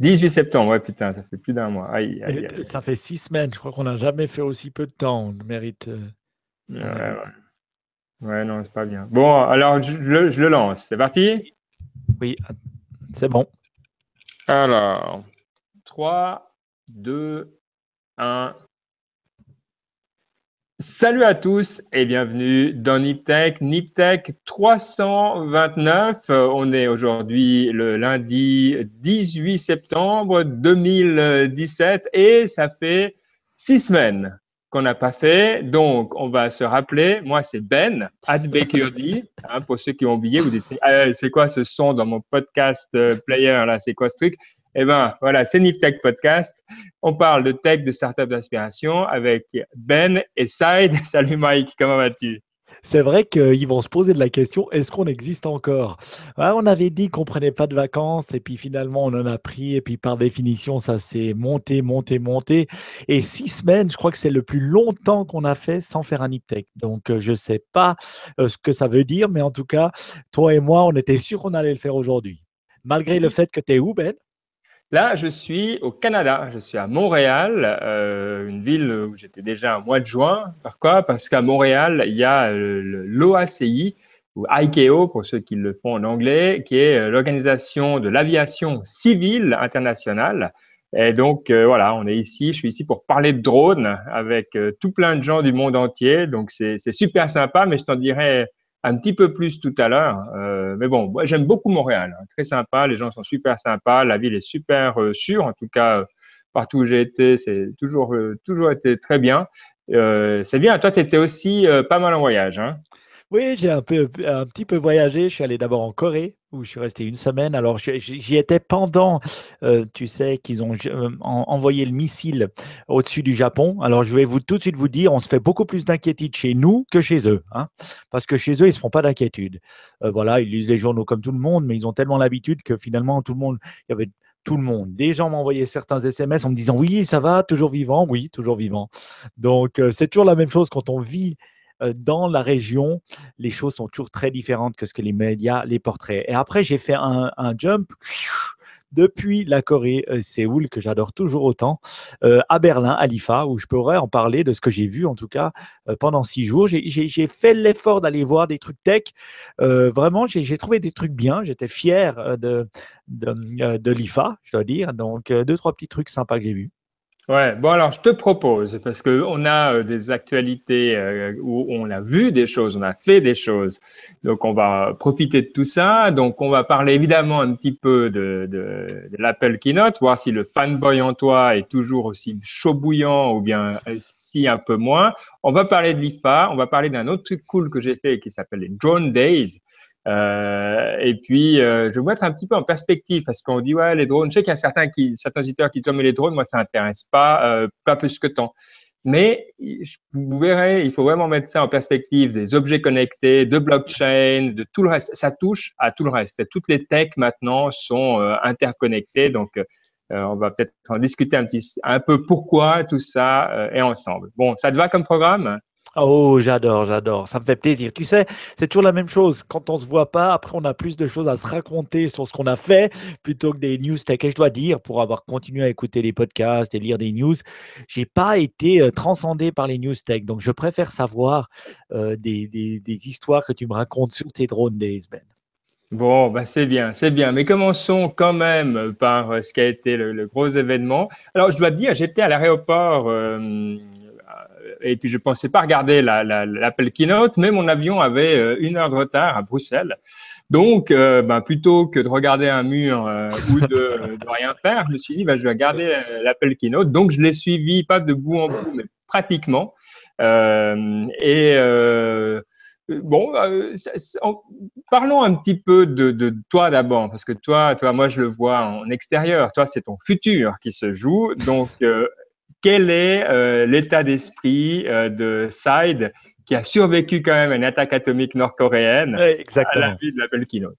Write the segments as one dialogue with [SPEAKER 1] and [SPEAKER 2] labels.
[SPEAKER 1] 18 septembre, ouais, putain, ça fait plus d'un mois.
[SPEAKER 2] Ça fait six semaines, je crois qu'on n'a jamais fait aussi peu de temps. On mérite. Euh, ouais, non, c'est pas bien. Bon,
[SPEAKER 1] alors je, le, je le lance. C'est parti Oui, c'est bon. Alors, 3, 2, 1. Salut à tous et bienvenue dans NipTech, NipTech 329. Euh, on est aujourd'hui le lundi 18 septembre 2017 et ça fait six semaines qu'on n'a pas fait. Donc, on va se rappeler. Moi, c'est Ben, at hein, pour ceux qui ont oublié, vous dites, eh, c'est quoi ce son dans mon podcast euh, player là C'est quoi ce truc eh bien, voilà, c'est Nip Podcast. On parle de tech, de startups d'inspiration avec Ben et Saïd. Salut Mike, comment vas-tu
[SPEAKER 2] c'est vrai qu'ils vont se poser de la question est-ce qu'on existe encore On avait dit qu'on prenait pas de vacances et puis finalement on en a pris et puis par définition ça s'est monté, monté, monté. Et six semaines, je crois que c'est le plus longtemps qu'on a fait sans faire un Tech. Donc euh, je ne sais pas euh, ce que ça veut dire, mais en tout cas, toi et moi, on était sûr qu'on allait le faire aujourd'hui. Malgré le fait que tu es où, Ben
[SPEAKER 1] Là, je suis au Canada, je suis à Montréal, euh, une ville où j'étais déjà un mois de juin. Pourquoi Parce qu'à Montréal, il y a euh, l'OACI, ou ICAO pour ceux qui le font en anglais, qui est euh, l'organisation de l'aviation civile internationale. Et donc euh, voilà, on est ici, je suis ici pour parler de drones avec tout plein de gens du monde entier. Donc c'est super sympa, mais je t'en dirais un petit peu plus tout à l'heure. Euh, mais bon, moi, j'aime beaucoup Montréal. Hein. très sympa, les gens sont super sympas, la ville est super euh, sûre. En tout cas, euh, partout où j'ai été, c'est toujours toujours été très bien. c'est bien. Toi, tu étais aussi pas mal en voyage. Hein
[SPEAKER 2] oui, j'ai un, un petit peu voyagé. Je suis allé d'abord en Corée, où je suis resté une semaine. Alors, j'y étais pendant, euh, tu sais, qu'ils ont euh, envoyé le missile au-dessus du Japon. Alors, je vais vous, tout de suite vous dire, on se fait beaucoup plus d'inquiétude chez nous que chez eux, hein, parce que chez eux, ils ne se font pas d'inquiétude. Euh, voilà, ils lisent les journaux comme tout le monde, mais ils ont tellement l'habitude que finalement, tout le monde, il y avait tout le monde. Des gens m'envoyaient certains SMS en me disant, oui, ça va, toujours vivant, oui, toujours vivant. Donc, c'est toujours la même chose quand on vit dans la région, les choses sont toujours très différentes que ce que les médias les portraient. Et après, j'ai fait un, jump depuis la Corée, euh, Séoul, que j'adore toujours autant, à Berlin, à l'IFA, où je pourrais en parler de ce que j'ai vu, en tout cas, pendant six jours. J'ai fait l'effort d'aller voir des trucs tech. vraiment, j'ai trouvé des trucs bien. J'étais fier de, de, euh, de l'IFA, je dois dire. Donc, deux, trois petits trucs sympas que j'ai vus. Ouais, bon alors je te
[SPEAKER 1] propose, parce qu'on a euh, des actualités euh, où on a vu des choses, on a fait des choses, donc on va profiter de tout ça, donc on va parler évidemment un petit peu de, de, de l'Apple Keynote, voir si le fanboy en toi est toujours aussi chaud bouillant ou bien euh, si un peu moins. On va parler de l'IFA, on va parler d'un autre truc cool que j'ai fait qui s'appelle les Drone Days, euh, et puis, euh, je je vous mettre un petit peu en perspective parce qu'on dit, ouais, les drones, je sais qu'il y a certains, qui, certains auditeurs qui disent, mais les drones, moi, ça n'intéresse pas, euh, pas plus que tant. Mais vous verrez, il faut vraiment mettre ça en perspective des objets connectés, de blockchain, de tout le reste. Ça touche à tout le reste. toutes les techs maintenant sont interconnectées. Donc, on va peut-être en discuter un, petit, un peu pourquoi tout ça est ensemble.
[SPEAKER 2] Bon, ça te va comme programme Oh, j'adore, j'adore. Ça me fait plaisir. Tu sais, c'est toujours la même chose. Quand on se voit pas, après, on a plus de choses à se raconter sur ce qu'on a fait plutôt que des news tech. Et je dois dire, pour avoir continué à écouter les podcasts et lire des news, je n'ai pas été euh, transcendé par les news tech. Donc, je préfère savoir euh, des, histoires que tu me racontes sur tes drones des Ben. Bon, bah c'est bien, c'est bien. Mais commençons quand même par
[SPEAKER 1] ce qui a été le, gros événement. Alors, je dois dire, j'étais à l'aéroport euh, et puis je pensais pas regarder l'Appel la, Keynote, mais mon avion avait euh, une heure de retard à Bruxelles. Donc, euh, ben, plutôt que de regarder un mur euh, ou de, rien faire, je me suis dit, ben, je vais regarder l'Appel Keynote. Donc, je l'ai suivi, pas de bout en bout, mais pratiquement. et bon, parlons un petit peu de, de toi d'abord, parce que toi, toi, moi, je le vois en extérieur. Toi, c'est ton futur qui se joue. Donc, quel est euh, l'état d'esprit euh, de Side qui a survécu quand même à une attaque atomique nord-coréenne à la vie de la keynote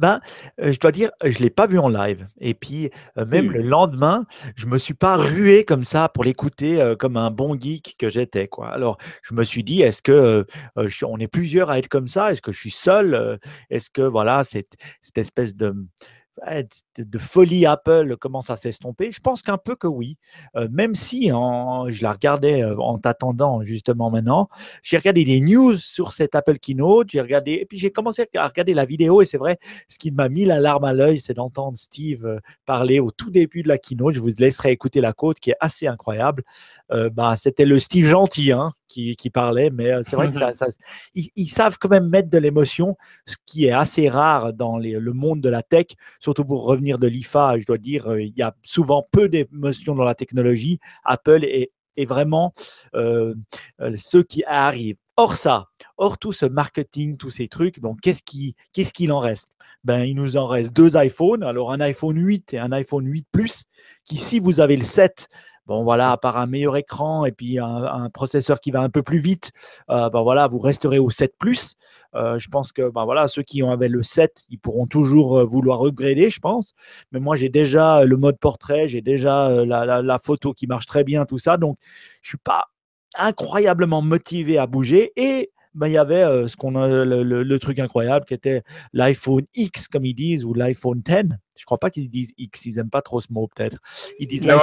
[SPEAKER 2] ben, euh, je dois dire, je ne l'ai pas vu en live. Et puis, même le lendemain, je ne me suis pas rué comme ça pour l'écouter comme un bon geek que j'étais. Alors, je me suis dit, est-ce qu'on est plusieurs à être comme ça Est-ce que je suis seul Est-ce que, voilà, cette espèce de eh, de folie Apple commence à s'estomper Je pense qu'un peu que oui, euh, même si en, je la regardais euh, en t'attendant justement maintenant, j'ai regardé des news sur cette Apple Keynote, j'ai regardé, et puis j'ai commencé à regarder la vidéo, et c'est vrai, ce qui m'a mis la larme à l'œil, c'est d'entendre Steve euh, parler au tout début de la keynote, je vous laisserai écouter la côte qui est assez incroyable, bah, c'était le Steve gentil, hein, qui, qui parlait, mais euh, c'est vrai que mhm. ils, savent quand même mettre de l'émotion, ce qui est assez rare dans le monde de la tech, surtout pour revenir de l'IFA, je dois dire, euh, il y a souvent peu d'émotion dans la technologie. Apple est, vraiment euh, ce qui arrive. Or ça, or tout ce marketing, tous ces trucs, donc qu'est-ce qu'il en reste ben, Il nous en reste deux iPhones, alors un iPhone 8 et un iPhone 8 Plus, qui si vous avez le 7, bon voilà, à part un meilleur écran et puis un, processeur qui va un peu plus vite, euh, ben voilà, vous resterez au 7 Plus. Euh, je pense que ben voilà, ceux qui ont avaient le 7, ils pourront toujours euh, vouloir upgrader, je pense. Mais moi, j'ai déjà le mode portrait, j'ai déjà la, photo qui marche très bien, tout ça. Donc, je suis pas incroyablement motivé à bouger et ben, il y avait ce qu'on a, le, truc incroyable qui était l'iPhone X, comme ils disent, ou l'iPhone X. Je crois pas qu'ils disent X, ils n'aiment pas trop ce mot peut-être. Ils disent non,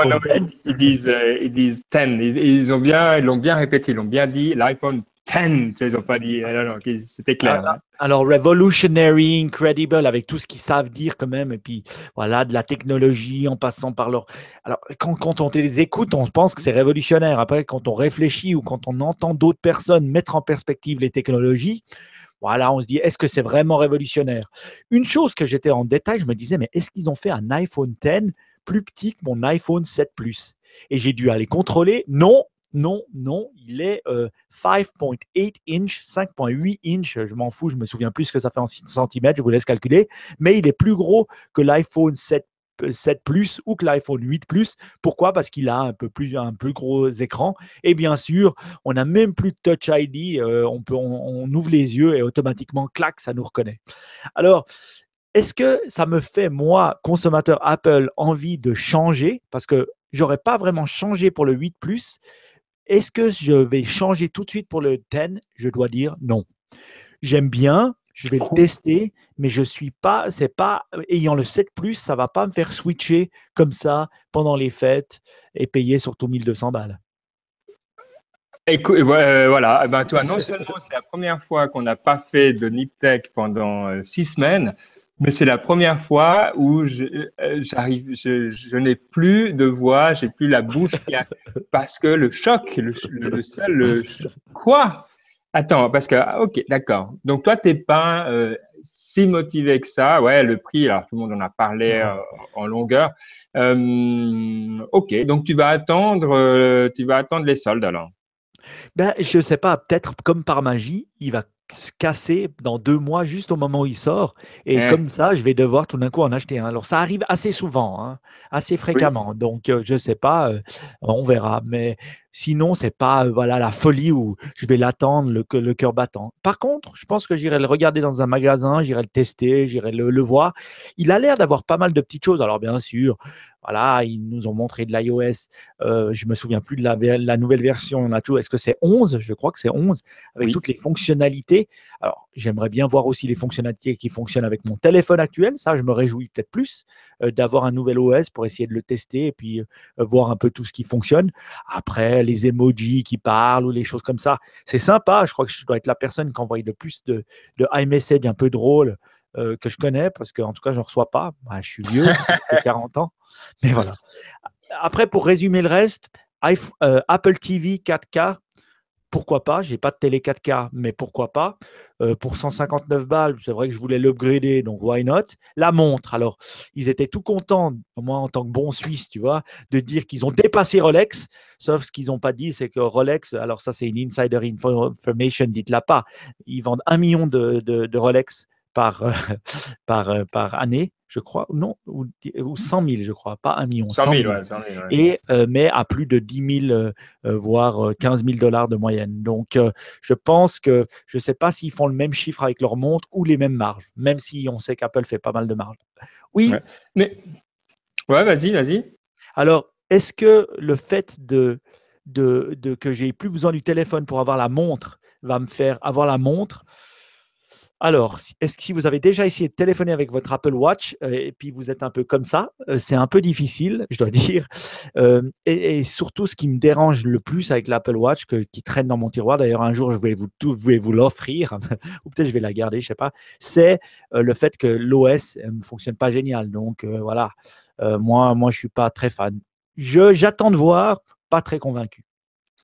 [SPEAKER 1] ils, disent, euh, ils 10. Ils, ont bien,
[SPEAKER 2] l'ont bien répété, ils l'ont bien dit, l'iPhone 10, ils pas dit, ah. alors, c'était clair. Ah, hein. ah, alors, revolutionary, incredible, avec tout ce qu'ils savent dire quand même, et puis voilà, de la technologie en passant par leur... Alors, quand, on les écoute, on pense que c'est révolutionnaire. Après, quand on réfléchit ou quand on entend d'autres personnes mettre en perspective les technologies, voilà, on se dit, est-ce que c'est vraiment révolutionnaire Une chose que j'étais en détail, je me disais, mais est-ce qu'ils ont fait un iPhone 10 plus petit que mon iPhone 7 Plus Et j'ai dû aller contrôler. Non, non, non, il est 5.8 inch, 5.8 inch, je m'en fous, je me souviens plus ce que ça fait en centimètres, je vous laisse calculer, mais il est plus gros que l'iPhone 7 7 euh, Plus ou que l'iPhone 8 Plus. Pourquoi Parce qu'il a un peu plus un plus gros écran. Et bien sûr, on n'a même plus de Touch ID. Euh, on, peut, ouvre les yeux et automatiquement, clac, ça nous reconnaît. Alors, est-ce que ça me fait, moi, consommateur Apple, envie de changer Parce que j'aurais pas vraiment changé pour le 8 Plus, est-ce que je vais changer tout de suite pour le 10 Je dois dire non. J'aime bien, je vais le tester, mais je suis pas, c'est pas, ayant le 7 plus, ça va pas me faire switcher comme ça pendant les fêtes et payer surtout 1200 balles.
[SPEAKER 1] Écoute, euh, voilà, eh ben, toi, non seulement c'est la première fois qu'on n'a pas fait de Niptech pendant euh, six semaines, mais c'est la première fois où euh, je, n'ai plus de voix, j'ai plus la bouche parce que le choc, le, le seul, le, quoi Attends, parce que ah, ok, d'accord. Donc toi, t'es pas euh, si motivé que ça. Ouais, le prix. Alors tout le monde en a parlé euh, en longueur. ok, donc tu vas attendre, tu vas attendre les soldes alors.
[SPEAKER 2] Ben, je sais pas. Peut-être comme par magie, il va casser dans deux mois juste au moment où il sort. Et comme ça, je vais devoir tout d'un coup en acheter un. Alors ça arrive assez souvent, hein, assez fréquemment. Donc euh, je ne sais pas, euh, on verra. Mais sinon, c'est pas euh, voilà la folie où je vais l'attendre le, cœur battant. Par contre, je pense que j'irai le regarder dans un magasin, j'irai le tester, j'irai le, voir. Il a l'air d'avoir pas mal de petites choses. Alors bien sûr, voilà, ils nous ont montré de l'iOS. Euh, je me souviens plus de la, nouvelle version. On a tout. Est-ce que c'est 11 Je crois que c'est 11 avec toutes les fonctionnalités. Alors, j'aimerais bien voir aussi les fonctionnalités qui fonctionnent avec mon téléphone actuel. Ça, je me réjouis peut-être plus euh, d'avoir un nouvel OS pour essayer de le tester et puis euh, voir un peu tout ce qui fonctionne. Après, les emojis qui parlent ou les choses comme ça, c'est sympa. Je crois que je dois être la personne qui envoie le plus de, de iMessage un peu drôle. Euh, que je connais, parce qu'en tout cas, je n'en reçois pas. Bah, je suis vieux, j'ai hein, 40 ans. Mais voilà. Après, pour résumer le reste, euh, Apple TV 4K, pourquoi pas J'ai pas de télé 4K, mais pourquoi pas euh, Pour 159 balles, c'est vrai que je voulais l'upgrader, donc why not La montre, alors, ils étaient tout contents, moi en tant que bon Suisse, tu vois, de dire qu'ils ont dépassé Rolex, sauf ce qu'ils n'ont pas dit, c'est que Rolex, alors ça c'est une insider information, dites-la pas, ils vendent un million de, de, de Rolex par, euh, par, euh, par année, je crois, non, ou, 100 000, euh, je crois, pas 1 million. 100 000, Et, mais à plus de 10 000, voire 15 000 dollars de moyenne. Donc, je pense que je ne sais pas s'ils font le même chiffre avec leur montre ou les mêmes marges, même si on sait qu'Apple fait pas mal de marges. Oui. Mais, ouais, vas-y, vas-y. Alors, est-ce que le fait de, de, de que j'ai plus besoin du téléphone pour avoir la montre va me faire avoir la montre alors, est-ce que si vous avez déjà essayé de téléphoner avec votre Apple Watch euh, et puis vous êtes un peu comme ça, euh, c'est un peu difficile, je dois dire. Euh, et, surtout, ce qui me dérange le plus avec l'Apple Watch que, qui traîne dans mon tiroir, d'ailleurs un jour je vais vous, l'offrir, ou peut-être je vais la garder, je sais pas, c'est le fait que l'OS ne fonctionne pas génial. Donc voilà, moi, moi je suis pas très fan. j'attends de voir, pas très convaincu.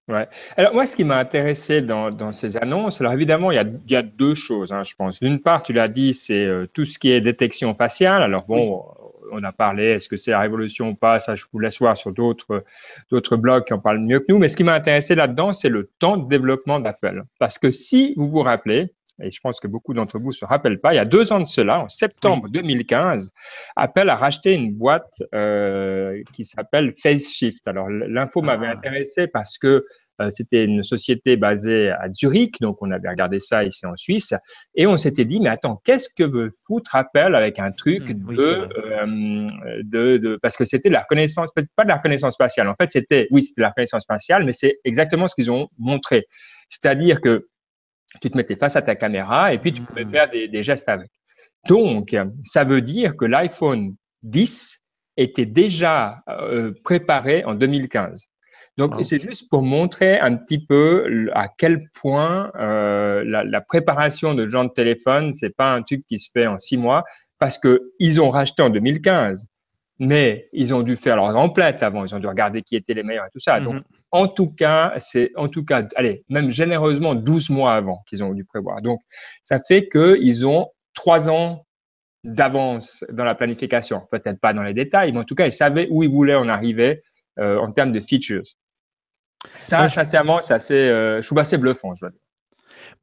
[SPEAKER 2] Ouais.
[SPEAKER 1] Alors moi, ce qui m'a intéressé dans, dans, ces annonces, alors évidemment, il y a, il y a deux choses, hein, je pense. D'une part, tu l'as dit, c'est euh, tout ce qui est détection faciale. Alors bon, euh, on a parlé, est-ce que c'est la révolution ou pas Ça, je vous laisse voir sur d'autres d'autres blogs qui en parlent mieux que nous. Mais ce qui m'a intéressé là-dedans, c'est le temps de développement d'Apple. Parce que si vous vous rappelez, et je pense que beaucoup d'entre vous se rappellent pas, il y a deux ans de cela, en septembre 2015, Apple a racheté une boîte euh, qui s'appelle FaceShift. Alors l'info m'avait ah. intéressé parce que euh, c'était une société basée à Zurich, donc on avait regardé ça ici en Suisse, et on s'était dit, mais attends, qu'est-ce que veut foutre Apple avec un truc hmm, de, euh, de, de, Parce que c'était de la reconnaissance, pas de la reconnaissance spatiale, en fait c'était, oui, c'était de la reconnaissance spatiale, mais c'est exactement ce qu'ils ont montré. C'est-à-dire que tu te mettais face à ta caméra et puis tu pouvais hmm. faire des, gestes avec. Donc, ça veut dire que l'iPhone 10 était déjà euh, préparé en 2015. Donc, c'est juste pour montrer un petit peu à quel point euh, la, préparation de gens de téléphone, c'est pas un truc qui se fait en six mois, parce que ils ont racheté en 2015, mais ils ont dû faire leur emplettes avant, ils ont dû regarder qui étaient les meilleurs et tout ça. Mhm. Donc, en tout cas, c'est en tout cas, allez, même généreusement 12 mois avant qu'ils ont dû prévoir. Donc, ça fait qu'ils ont trois ans d'avance dans la planification. Peut-être pas dans les détails, mais en tout cas, ils savaient où ils voulaient en arriver euh, en termes de features. Ça, sincèrement, euh, je... Assez, trouve assez bluffant, je dois dire.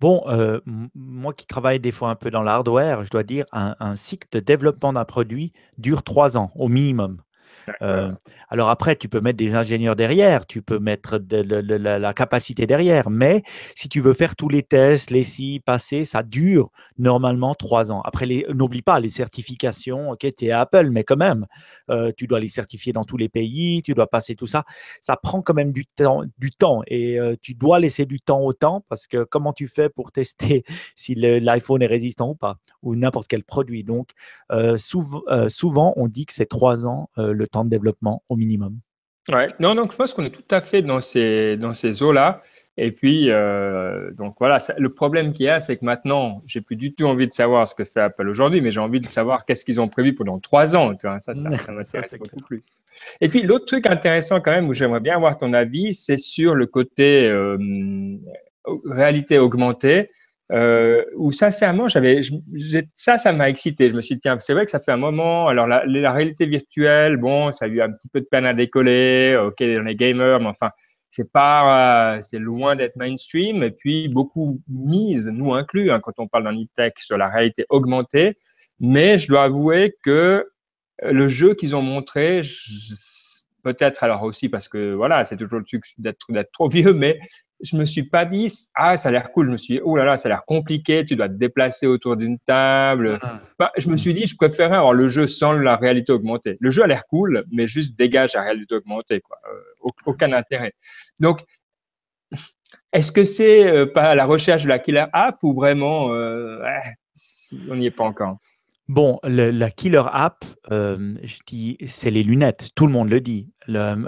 [SPEAKER 2] Bon, euh, moi qui travaille des fois un peu dans l'hardware, je dois dire, un, un cycle de développement d'un produit dure trois ans au minimum. Euh, alors après, tu peux mettre des ingénieurs derrière, tu peux mettre la, capacité derrière, mais si tu veux faire tous les tests, les si passer, ça dure normalement trois ans. Après, n'oublie pas les certifications, ok, tu Apple, mais quand même, euh, tu dois les certifier dans tous les pays, tu dois passer tout ça. Ça prend quand même du temps, du temps et euh, tu dois laisser du temps au temps parce que comment tu fais pour tester si l'iPhone est résistant ou pas, ou n'importe quel produit. Donc, souvent, on dit que c'est trois ans le de développement au minimum.
[SPEAKER 1] Ouais. Non, donc je pense qu'on est tout à fait dans ces, dans ces eaux-là. Et puis, euh, donc voilà, le problème qu'il y a, c'est que maintenant, j'ai plus du tout envie de savoir ce que fait Apple aujourd'hui, mais j'ai envie de savoir qu'est-ce qu'ils ont prévu pendant trois ans. ça, ça, ça m'intéresse beaucoup plus. Et puis, l'autre truc intéressant quand même, où j'aimerais bien avoir ton avis, c'est sur le côté euh, réalité augmentée. Euh, où sincèrement, j'avais ça, ça m'a excité. Je me suis dit, tiens, c'est vrai que ça fait un moment. Alors, la, réalité virtuelle, bon, ça a eu un petit peu de peine à décoller. Ok, on est gamer, mais enfin, c'est pas, euh, c'est loin d'être mainstream. Et puis, beaucoup mise, nous inclus, hein, quand on parle dans e-tech, sur la réalité augmentée. Mais je dois avouer que euh, le jeu qu'ils ont montré, peut-être alors aussi parce que voilà, c'est toujours le truc d'être trop vieux, mais je me suis pas dit ah ça a l'air cool. Je me suis dit oh là là ça a l'air compliqué. Tu dois te déplacer autour d'une table. Ah. je me suis dit je préférais avoir le jeu sans la réalité augmentée. Le jeu a l'air cool, mais juste dégage la réalité augmentée quoi. Euh, aucun intérêt. Donc est-ce que c'est euh, pas la recherche de la killer app ou vraiment euh, on n'y est pas encore
[SPEAKER 2] Bon, la killer app, euh, je dis, c'est les lunettes. Tout le monde le dit.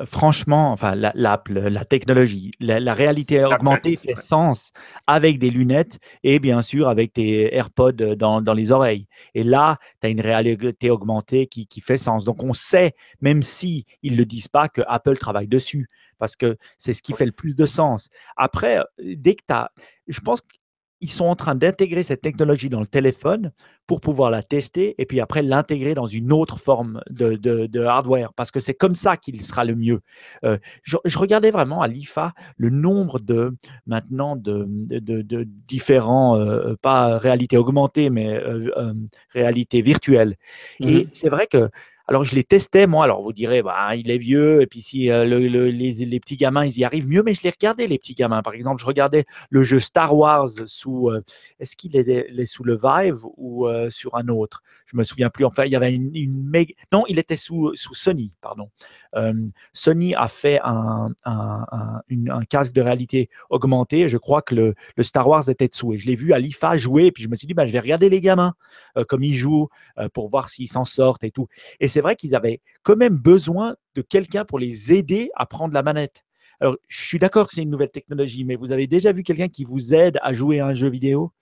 [SPEAKER 2] franchement, enfin, l'app, la technologie, la, réalité augmentée fait sens avec des lunettes et bien sûr avec tes AirPods euh, dans, dans les oreilles. Et là, tu as une réalité augmentée qui, fait sens. Donc, on sait, même si ils ne le disent pas, que Apple travaille dessus parce que c'est ce qui fait le plus de sens. Après, euh, dès que tu as. Je pense que ils sont en train d'intégrer cette technologie dans le téléphone pour pouvoir la tester et puis après l'intégrer dans une autre forme de, hardware parce que c'est comme ça qu'il sera le mieux. Euh, je, regardais vraiment à l'IFA le nombre de maintenant de, différents, euh, pas réalité augmentée, mais euh, réalité virtuelle. Et mhm. c'est vrai que alors je les testais, moi. Alors vous direz, bah, hein, il est vieux, et puis si euh, les, petits gamins, ils y arrivent mieux, mais je les regardais, les petits gamins. Par exemple, je regardais le jeu Star Wars sous, euh, est-ce qu'il est, sous le Vive ou euh, sur un autre Je me souviens plus. Enfin, il y avait une, Non, il était sous, Sony, pardon. Sony a fait un, casque de réalité augmentée. Je crois que le, Star Wars était dessous. Et je l'ai vu à l'IFA jouer, et puis je me suis dit, bah, je vais regarder les gamins, comme ils jouent, pour voir s'ils s'en sortent et tout. Et c'est vrai qu'ils avaient quand même besoin de quelqu'un pour les aider à prendre la manette. Alors, je suis d'accord que c'est une nouvelle technologie, mais vous avez déjà vu quelqu'un qui vous aide à jouer à un jeu vidéo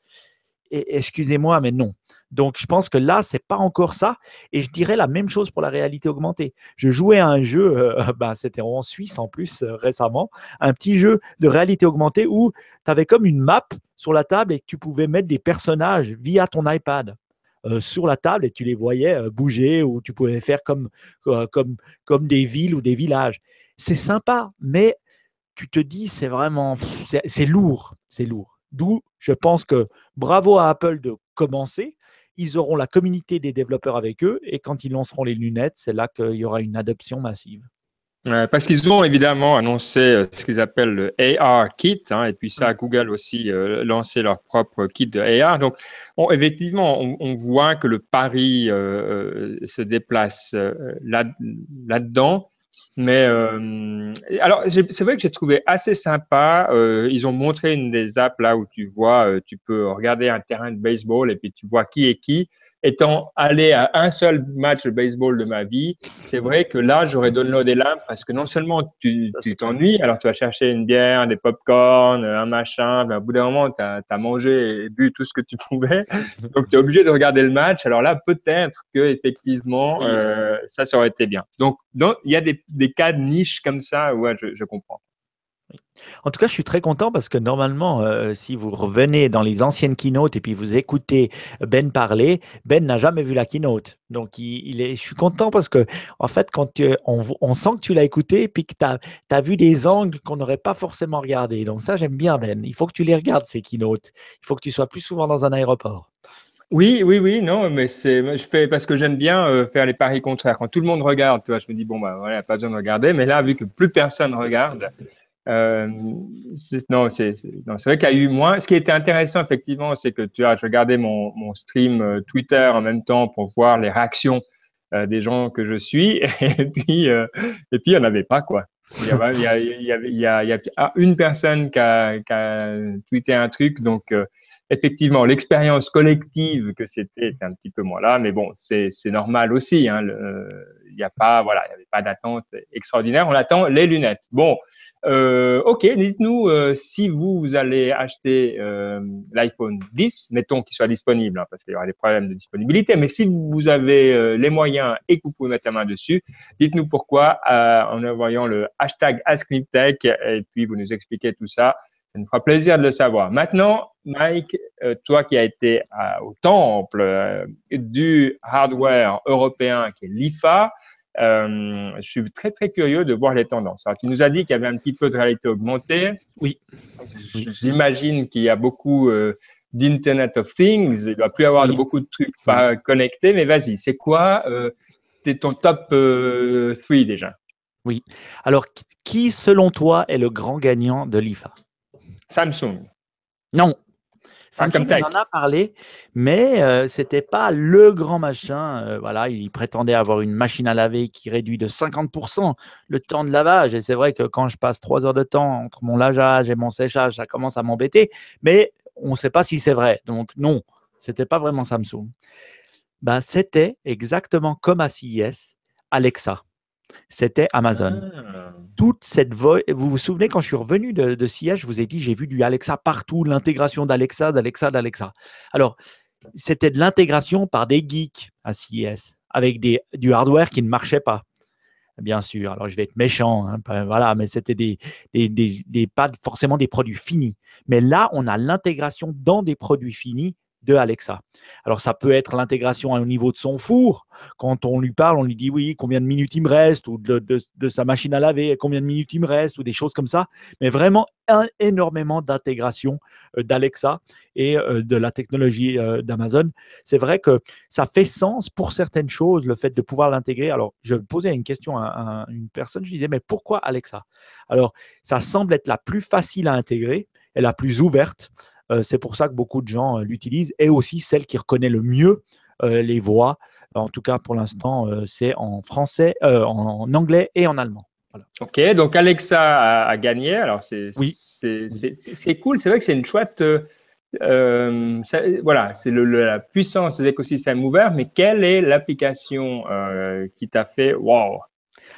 [SPEAKER 2] Excusez-moi, mais non. Donc, je pense que là, c'est pas encore ça. Et je dirais la même chose pour la réalité augmentée. Je jouais à un jeu, euh, ben, c'était en Suisse en plus euh, récemment, un petit jeu de réalité augmentée où tu avais comme une map sur la table et que tu pouvais mettre des personnages via ton iPad. Euh, sur la table et tu les voyais euh, bouger ou tu pouvais faire euh, comme, comme des villes ou des villages. C'est sympa, mais tu te dis, c'est vraiment, c'est lourd, c'est lourd. D'où, je pense que bravo à Apple de commencer. Ils auront la communauté des développeurs avec eux et quand ils lanceront les lunettes, c'est là qu'il y aura une adoption massive.
[SPEAKER 1] Euh, parce qu'ils ont évidemment annoncé euh, ce qu'ils appellent le AR kit, hein, et puis ça, mm. Google aussi euh, lancé leur propre kit de AR. Donc, effectivement, on, on, voit que le pari se déplace là, là-dedans. mais alors, c'est vrai que j'ai trouvé assez sympa. ils ont montré une des apps là où tu vois, tu peux regarder un terrain de baseball et puis tu vois qui est qui étant allé à un seul match de baseball de ma vie, c'est vrai que là, j'aurais donné downloadé l'app parce que non seulement tu t'ennuies, alors tu vas chercher une bière, des pop-corn, un machin, mais au bout d'un moment, tu as, mangé et bu tout ce que tu pouvais, donc tu es obligé de regarder le match. Alors là, peut-être que effectivement, euh, ça, ça aurait été bien. Donc, il y a des, cas de niche comme ça, ouais, je comprends.
[SPEAKER 2] En tout cas, je suis très content parce que normalement, euh, si vous revenez dans les anciennes keynotes et puis vous écoutez Ben parler, Ben n'a jamais vu la keynote. Donc, il, est, je suis content parce que, en fait, quand on, on, sent que tu l'as écouté et puis que tu as, vu des angles qu'on n'aurait pas forcément regardé Donc, ça, j'aime bien, Ben. Il faut que tu les regardes, ces keynotes. Il faut que tu sois plus souvent dans un aéroport.
[SPEAKER 1] Oui, oui, oui, non, mais c'est, je fais parce que j'aime bien euh, faire les paris contraires. Quand tout le monde regarde, tu vois, je me dis bon, bah voilà, pas besoin de regarder. Mais là, vu que plus personne regarde, euh, non, c'est vrai qu'il y a eu moins. Ce qui était intéressant, effectivement, c'est que tu as, je regardais mon, mon, stream euh, Twitter en même temps pour voir les réactions euh, des gens que je suis, et puis, euh, et puis il n'y en avait pas, quoi. Il y, il, y a, il y a, une personne qui a, qui a tweeté un truc, donc effectivement, l'expérience collective que c'était était un petit peu moins là, mais bon, c'est normal aussi. Hein, il n'y a pas, voilà, il n'y avait pas d'attente extraordinaire. On attend les lunettes. Bon, euh, ok, dites-nous euh, si vous, allez acheter euh, l'iPhone 10, mettons qu'il soit disponible, hein, parce qu'il y aura des problèmes de disponibilité, mais si vous avez euh, les moyens et que vous pouvez mettre la main dessus, dites-nous pourquoi en envoyant le hashtag AskNipTech et puis vous nous expliquez tout ça ça nous fera plaisir de le savoir. Maintenant, Mike, euh, toi qui as été euh, au temple euh, du hardware européen qui est l'IFA, je suis très très curieux de voir les tendances. Alors, tu nous as dit qu'il y avait un petit peu de réalité augmentée. Oui. J'imagine qu'il y a beaucoup d'Internet of Things. Il ne doit plus y avoir beaucoup de trucs pas connectés. Mais vas-y, c'est quoi euh, es ton top 3
[SPEAKER 2] déjà Oui. Alors, qui selon toi est le grand gagnant de l'IFA Samsung. Non. Samsung, on en a parlé, mais euh, c'était ce n'était pas le grand machin. Euh, voilà, il prétendait avoir une machine à laver qui réduit de 50% le temps de lavage. Et c'est vrai que quand je passe trois heures de temps entre mon lavage et mon séchage, ça commence à m'embêter. Mais on ne sait pas si c'est vrai. Donc non, ce n'était pas vraiment Samsung. Bah, c'était exactement comme à CIS, Alexa. C'était Amazon. Ah. Toute cette vous vous souvenez quand je suis revenu de, de je vous ai dit j'ai vu du Alexa partout, l'intégration d'Alexa, d'Alexa, d'Alexa. Alors, c'était de l'intégration par des geeks à CIS, e avec du hardware qui ne marchait pas bien sûr. Alors, je vais être méchant, hein, voilà, mais c'était des, pas forcément des produits finis. Mais là, on a l'intégration dans des produits finis de Alexa. Alors ça peut être l'intégration au niveau de son four. Quand on lui parle, on lui dit oui, combien de minutes il me reste, ou de, sa machine à laver, combien de minutes il me reste, ou des choses comme ça. Mais vraiment énormément d'intégration euh, d'Alexa et euh, de la technologie euh, d'Amazon. C'est vrai que ça fait sens pour certaines choses, le fait de pouvoir l'intégrer. Alors je posais une question à, une personne, je disais mais pourquoi Alexa Alors ça semble être la plus facile à intégrer et la plus ouverte. Euh, c'est pour ça que beaucoup de gens euh, l'utilisent et aussi celle qui reconnaît le mieux euh, les voix. En tout cas, pour l'instant, c'est en français, en anglais et en allemand.
[SPEAKER 1] Ok, donc Alexa a, gagné. Alors, c'est cool. C'est vrai que c'est une chouette. voilà, c'est la puissance des écosystèmes ouverts, mais quelle est l'application qui t'a fait waouh?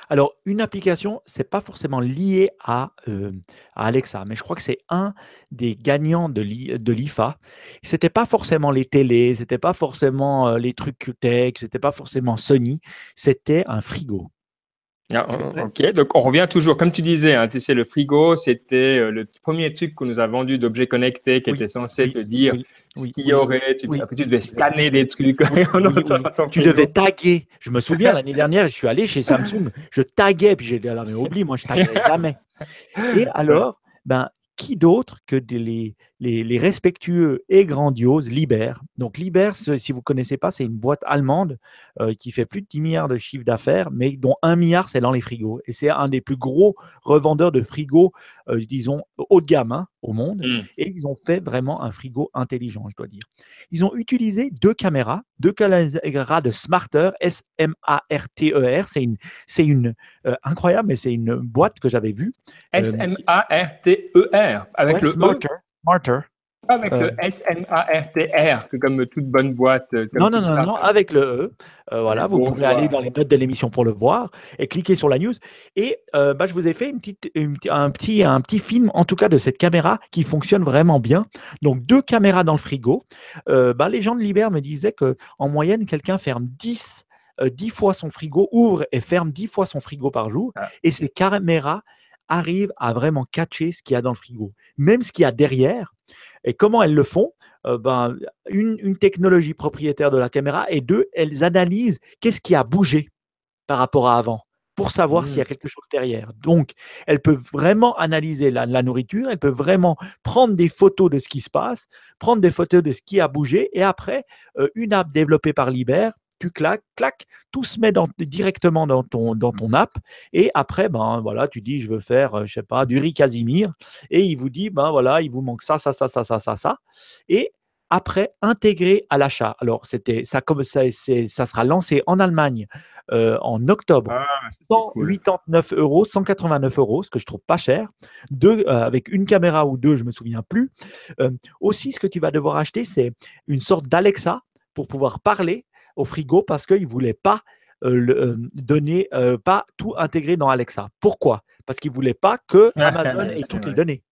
[SPEAKER 2] Alors, une application, ce n'est pas forcément lié euh, à, Alexa, mais je crois que c'est un des gagnants de l'IFA. Ce n'était pas forcément les télés, ce n'était pas forcément euh, les trucs tech, ce n'était pas forcément Sony, c'était un frigo.
[SPEAKER 1] Ah, ok, donc on revient toujours, comme tu disais, hein, tu sais, le frigo, c'était euh, le premier truc qu'on nous a vendu d'objets connectés qui était censé te dire ce qu'il y aurait. Tu, devais scanner des trucs.
[SPEAKER 2] tu devais taguer. Je me souviens, l'année dernière, je suis allé chez Samsung, je taguais, puis j'ai dit, ah, mais oublie, moi, je taguais jamais. Et alors, ben, qui d'autre que les, respectueux et grandioses Liber. Donc Liber, si vous ne connaissez pas, c'est une boîte allemande euh, qui fait plus de 10 milliards de chiffre d'affaires, mais dont 1 milliard, c'est dans les frigos. Et c'est un des plus gros revendeurs de frigos, euh, disons, haut de gamme hein, au monde. Mmh. Et ils ont fait vraiment un frigo intelligent, je dois dire. Ils ont utilisé deux caméras, deux caméras de Smarter, S-M-A-R-T-E-R. E c'est une, c'est une euh, incroyable, mais c'est une boîte que j'avais vue. S-M-A-R-T-E-R. Avec le e. smarter, Pas avec le euh.
[SPEAKER 1] S-M-A-R-T-R, comme toute bonne boîte.
[SPEAKER 2] Euh, non, non, non, avec le E. Euh, voilà, vous pouvez aller dans les notes de l'émission pour le voir et cliquer sur la news. Et bah, je vous ai fait une petite, un, petit, un petit film, en tout cas, de cette caméra qui fonctionne vraiment bien. Donc, deux caméras dans le frigo. Bah, les gens de Libère me disaient qu'en moyenne, quelqu'un ferme 10 10 fois son frigo, ouvre et ferme 10 fois son frigo par jour. Ah. Et ces caméras arrive à vraiment catcher ce qu'il y a dans le frigo, même ce qu'il y a derrière. Et comment elles le font euh, ben, une, une, technologie propriétaire de la caméra et deux, elles analysent qu'est-ce qui a bougé par rapport à avant pour savoir s'il y a mmh. quelque chose derrière. Donc, elles peuvent vraiment analyser la, nourriture, elles peuvent vraiment prendre des photos de ce qui se passe, prendre des photos de ce qui a bougé, et après, euh, une app développée par Liber tu claques, clac, tout se met directement dans ton, dans ton app. Et après, ben voilà, tu dis, je veux faire, euh, je sais pas, du riz Casimir. Et il vous dit, ben voilà, il vous manque ça, ça, ça, ça, ça, ça, ça. Et après intégrer à l'achat. Alors, c'était ça, comme ça, ça sera lancé en Allemagne euh, en octobre. 189 ah, euros, 189 euros, ce que je trouve pas cher. Deux, euh, avec une caméra ou deux, je me souviens plus. aussi, ce que tu vas devoir acheter, c'est une sorte d'Alexa pour pouvoir parler au frigo parce qu'ils ne voulaient pas euh, le, euh, donner, euh, pas tout intégrer dans Alexa. Pourquoi Parce qu'il ne voulaient pas que Amazon ait toutes les données.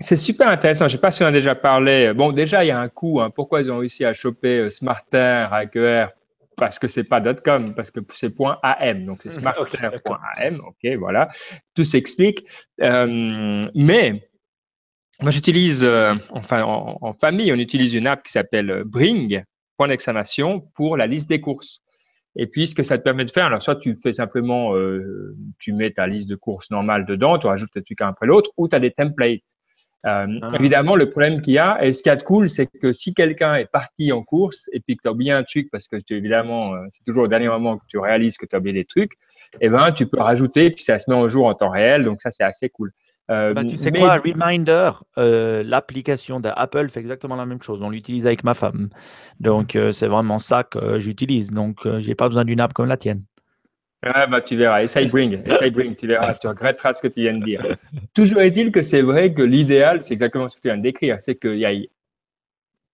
[SPEAKER 2] C'est super intéressant. Je ne sais pas si
[SPEAKER 1] on a déjà parlé. Bon, déjà, il y a un coup. Hein. Pourquoi ils ont réussi à choper Smarter avec parce que c'est pas .com, parce que c'est .am, donc c'est smarter.am, okay, ok, voilà, tout s'explique. mais moi, j'utilise, euh, enfin, en, famille, on utilise une app qui s'appelle euh, Bring, point d'exclamation, pour la liste des courses. Et puis, ce que ça te permet de faire, alors soit tu fais simplement, euh, tu mets ta liste de courses normale dedans, tu rajoutes des trucs un après l'autre, ou tu as des templates. Ah. Évidemment, le problème qu'il y a, et ce qu'il y a de cool, c'est que si quelqu'un est parti en course et puis que tu as oublié un truc, parce que évidemment, c'est toujours au dernier moment que tu réalises que tu as oublié des trucs, eh ben, tu peux rajouter, puis ça se met en jour en temps réel, donc ça, c'est assez
[SPEAKER 2] cool. Euh, bah, tu sais quoi, Reminder, euh, l'application d'Apple fait exactement la même chose. On l'utilise avec ma femme. Donc, euh, c'est vraiment ça que j'utilise. Donc, j'ai pas besoin d'une app comme la tienne.
[SPEAKER 1] Ah, bah, tu verras. Essaye Bring. Essaye Bring. Tu verras. Tu regretteras ce que tu viens de dire. Toujours est-il que c'est vrai que l'idéal, c'est exactement ce que tu viens de décrire. C'est qu'il y a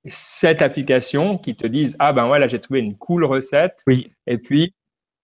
[SPEAKER 1] cette application qui te dise Ah, ben voilà, j'ai trouvé une cool recette. Oui. Et puis,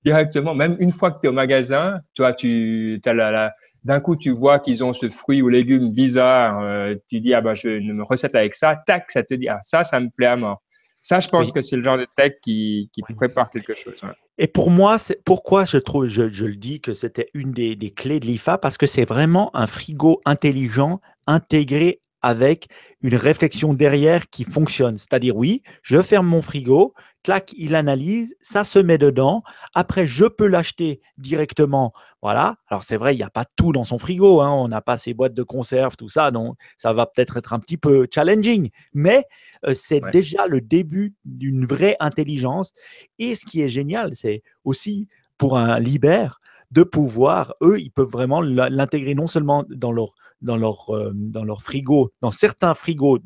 [SPEAKER 1] directement, même une fois que tu es au magasin, toi, tu as la, la d'un coup, tu vois qu'ils ont ce fruit ou légume bizarre. Euh, tu dis, ah ben, je me recette avec ça. Tac, ça te dit, ah, ça, ça me plaît à mort. Ça, je pense que c'est le genre de tech qui, prépare quelque chose.
[SPEAKER 2] Et pour moi, c'est pourquoi je, trouve, je, le dis que c'était une des, des clés de l'IFA, parce que c'est vraiment un frigo intelligent intégré avec une réflexion derrière qui fonctionne. C'est-à-dire, oui, je ferme mon frigo, clac, il analyse, ça se met dedans. Après, je peux l'acheter directement. Voilà. Alors, c'est vrai, il n'y a pas tout dans son frigo. Hein. On n'a pas ses boîtes de conserve, tout ça. Donc, ça va peut-être être un petit peu challenging. Mais euh, c'est déjà le début d'une vraie intelligence. Et ce qui est génial, c'est aussi pour un libère, de pouvoir, eux, ils peuvent vraiment l'intégrer non seulement dans leur, dans leur, euh, dans leur frigo, dans certains frigos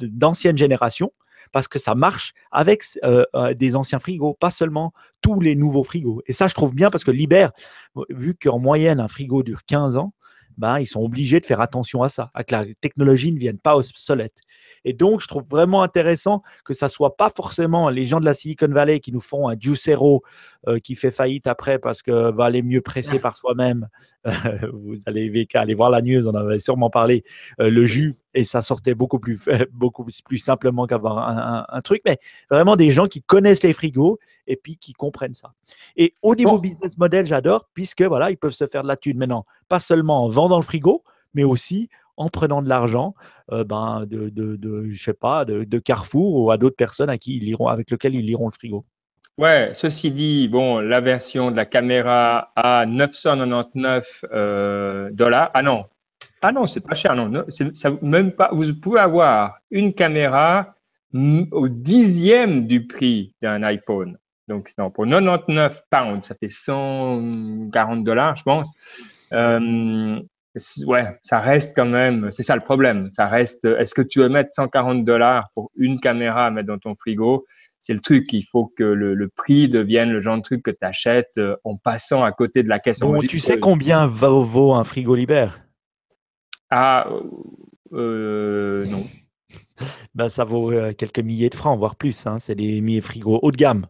[SPEAKER 2] d'ancienne de, générations, parce que ça marche avec euh, euh, des anciens frigos, pas seulement tous les nouveaux frigos. Et ça, je trouve bien parce que Libère, vu qu'en moyenne, un frigo dure 15 ans, ben, ils sont obligés de faire attention à ça, à que la technologie ne vienne pas obsolète. Et donc, je trouve vraiment intéressant que ça soit pas forcément les gens de la Silicon Valley qui nous font un Juicero euh, qui fait faillite après parce que va aller mieux presser ah. par soi-même. vous allez, qu'à aller voir la news, on en avait sûrement parlé. Euh, le jus et ça sortait beaucoup plus, beaucoup plus simplement qu'avoir un, truc, mais vraiment des gens qui connaissent les frigos et puis qui comprennent ça. Et au niveau business model, j'adore, puisque voilà, ils peuvent se faire de la thune maintenant, pas seulement en vendant le frigo, mais aussi en prenant de l'argent euh, ben, de, de, je sais pas, de, Carrefour ou à d'autres personnes à qui ils iront avec lesquelles ils liront le frigo. Ouais, ceci dit,
[SPEAKER 1] bon, la version de la caméra à 999 euh, dollars. Ah non, ah non, c'est pas cher, non. ça, même pas, vous pouvez avoir une caméra au dixième du prix d'un iPhone. Donc, non, pour 99 pounds, ça fait 140 dollars, je pense. Euh, ouais, ça reste quand même, c'est ça le problème. Ça reste, est-ce que tu veux mettre 140 dollars pour une caméra à mettre dans ton frigo? C'est le truc, il faut que le, prix devienne le genre de truc que tu achètes euh, en passant à côté de la caisse. Bon, tu sais combien
[SPEAKER 2] vaut, un frigo libère ah, euh, euh, non. ben, ça vaut euh, quelques milliers de francs, voire plus. Hein. C'est des milliers frigos haut de gamme.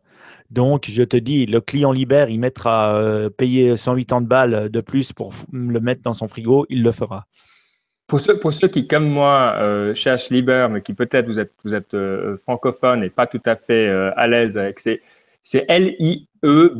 [SPEAKER 2] Donc, je te dis, le client libère, il mettra euh, payer 180 balles de plus pour le mettre dans son frigo, il le fera.
[SPEAKER 1] Pour ceux, pour ceux qui, comme moi, cherchent Liber, mais qui peut-être vous êtes, vous êtes francophone et pas tout à fait à l'aise avec c'est L-I-E-B-H-E-2-R.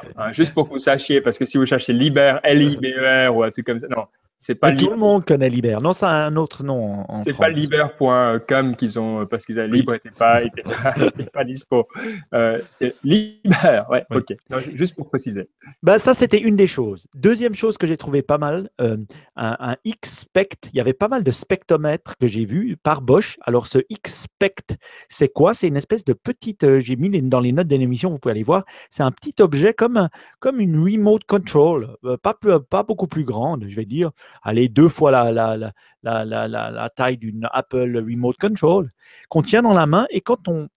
[SPEAKER 1] E hein. juste pour que vous sachiez, parce que si vous cherchez Liber, l i b e r ou un truc comme ça, non, c'est pas tout le
[SPEAKER 2] monde connaît Liber. Non, ça a un autre nom. C'est pas
[SPEAKER 1] liber.com qu'ils ont euh, parce qu'ils avaient libre n'était pas, pas, dispo. Euh, c'est Liber,
[SPEAKER 2] ouais, ok. juste pour préciser. Bah, ça, c'était une des choses. Deuxième chose que j'ai trouvé pas mal, euh, un, un X-Spect. Il y avait pas mal de spectromètres que j'ai vus par Bosch. Alors, ce X-Spect, c'est quoi C'est une espèce de petite. j'ai mis dans les notes de l'émission, vous pouvez aller voir. C'est un petit objet comme, comme une remote control, pas, pas beaucoup plus grande, je vais dire allez, deux fois la, taille d'une Apple Remote Control, qu'on tient dans la main et quand on,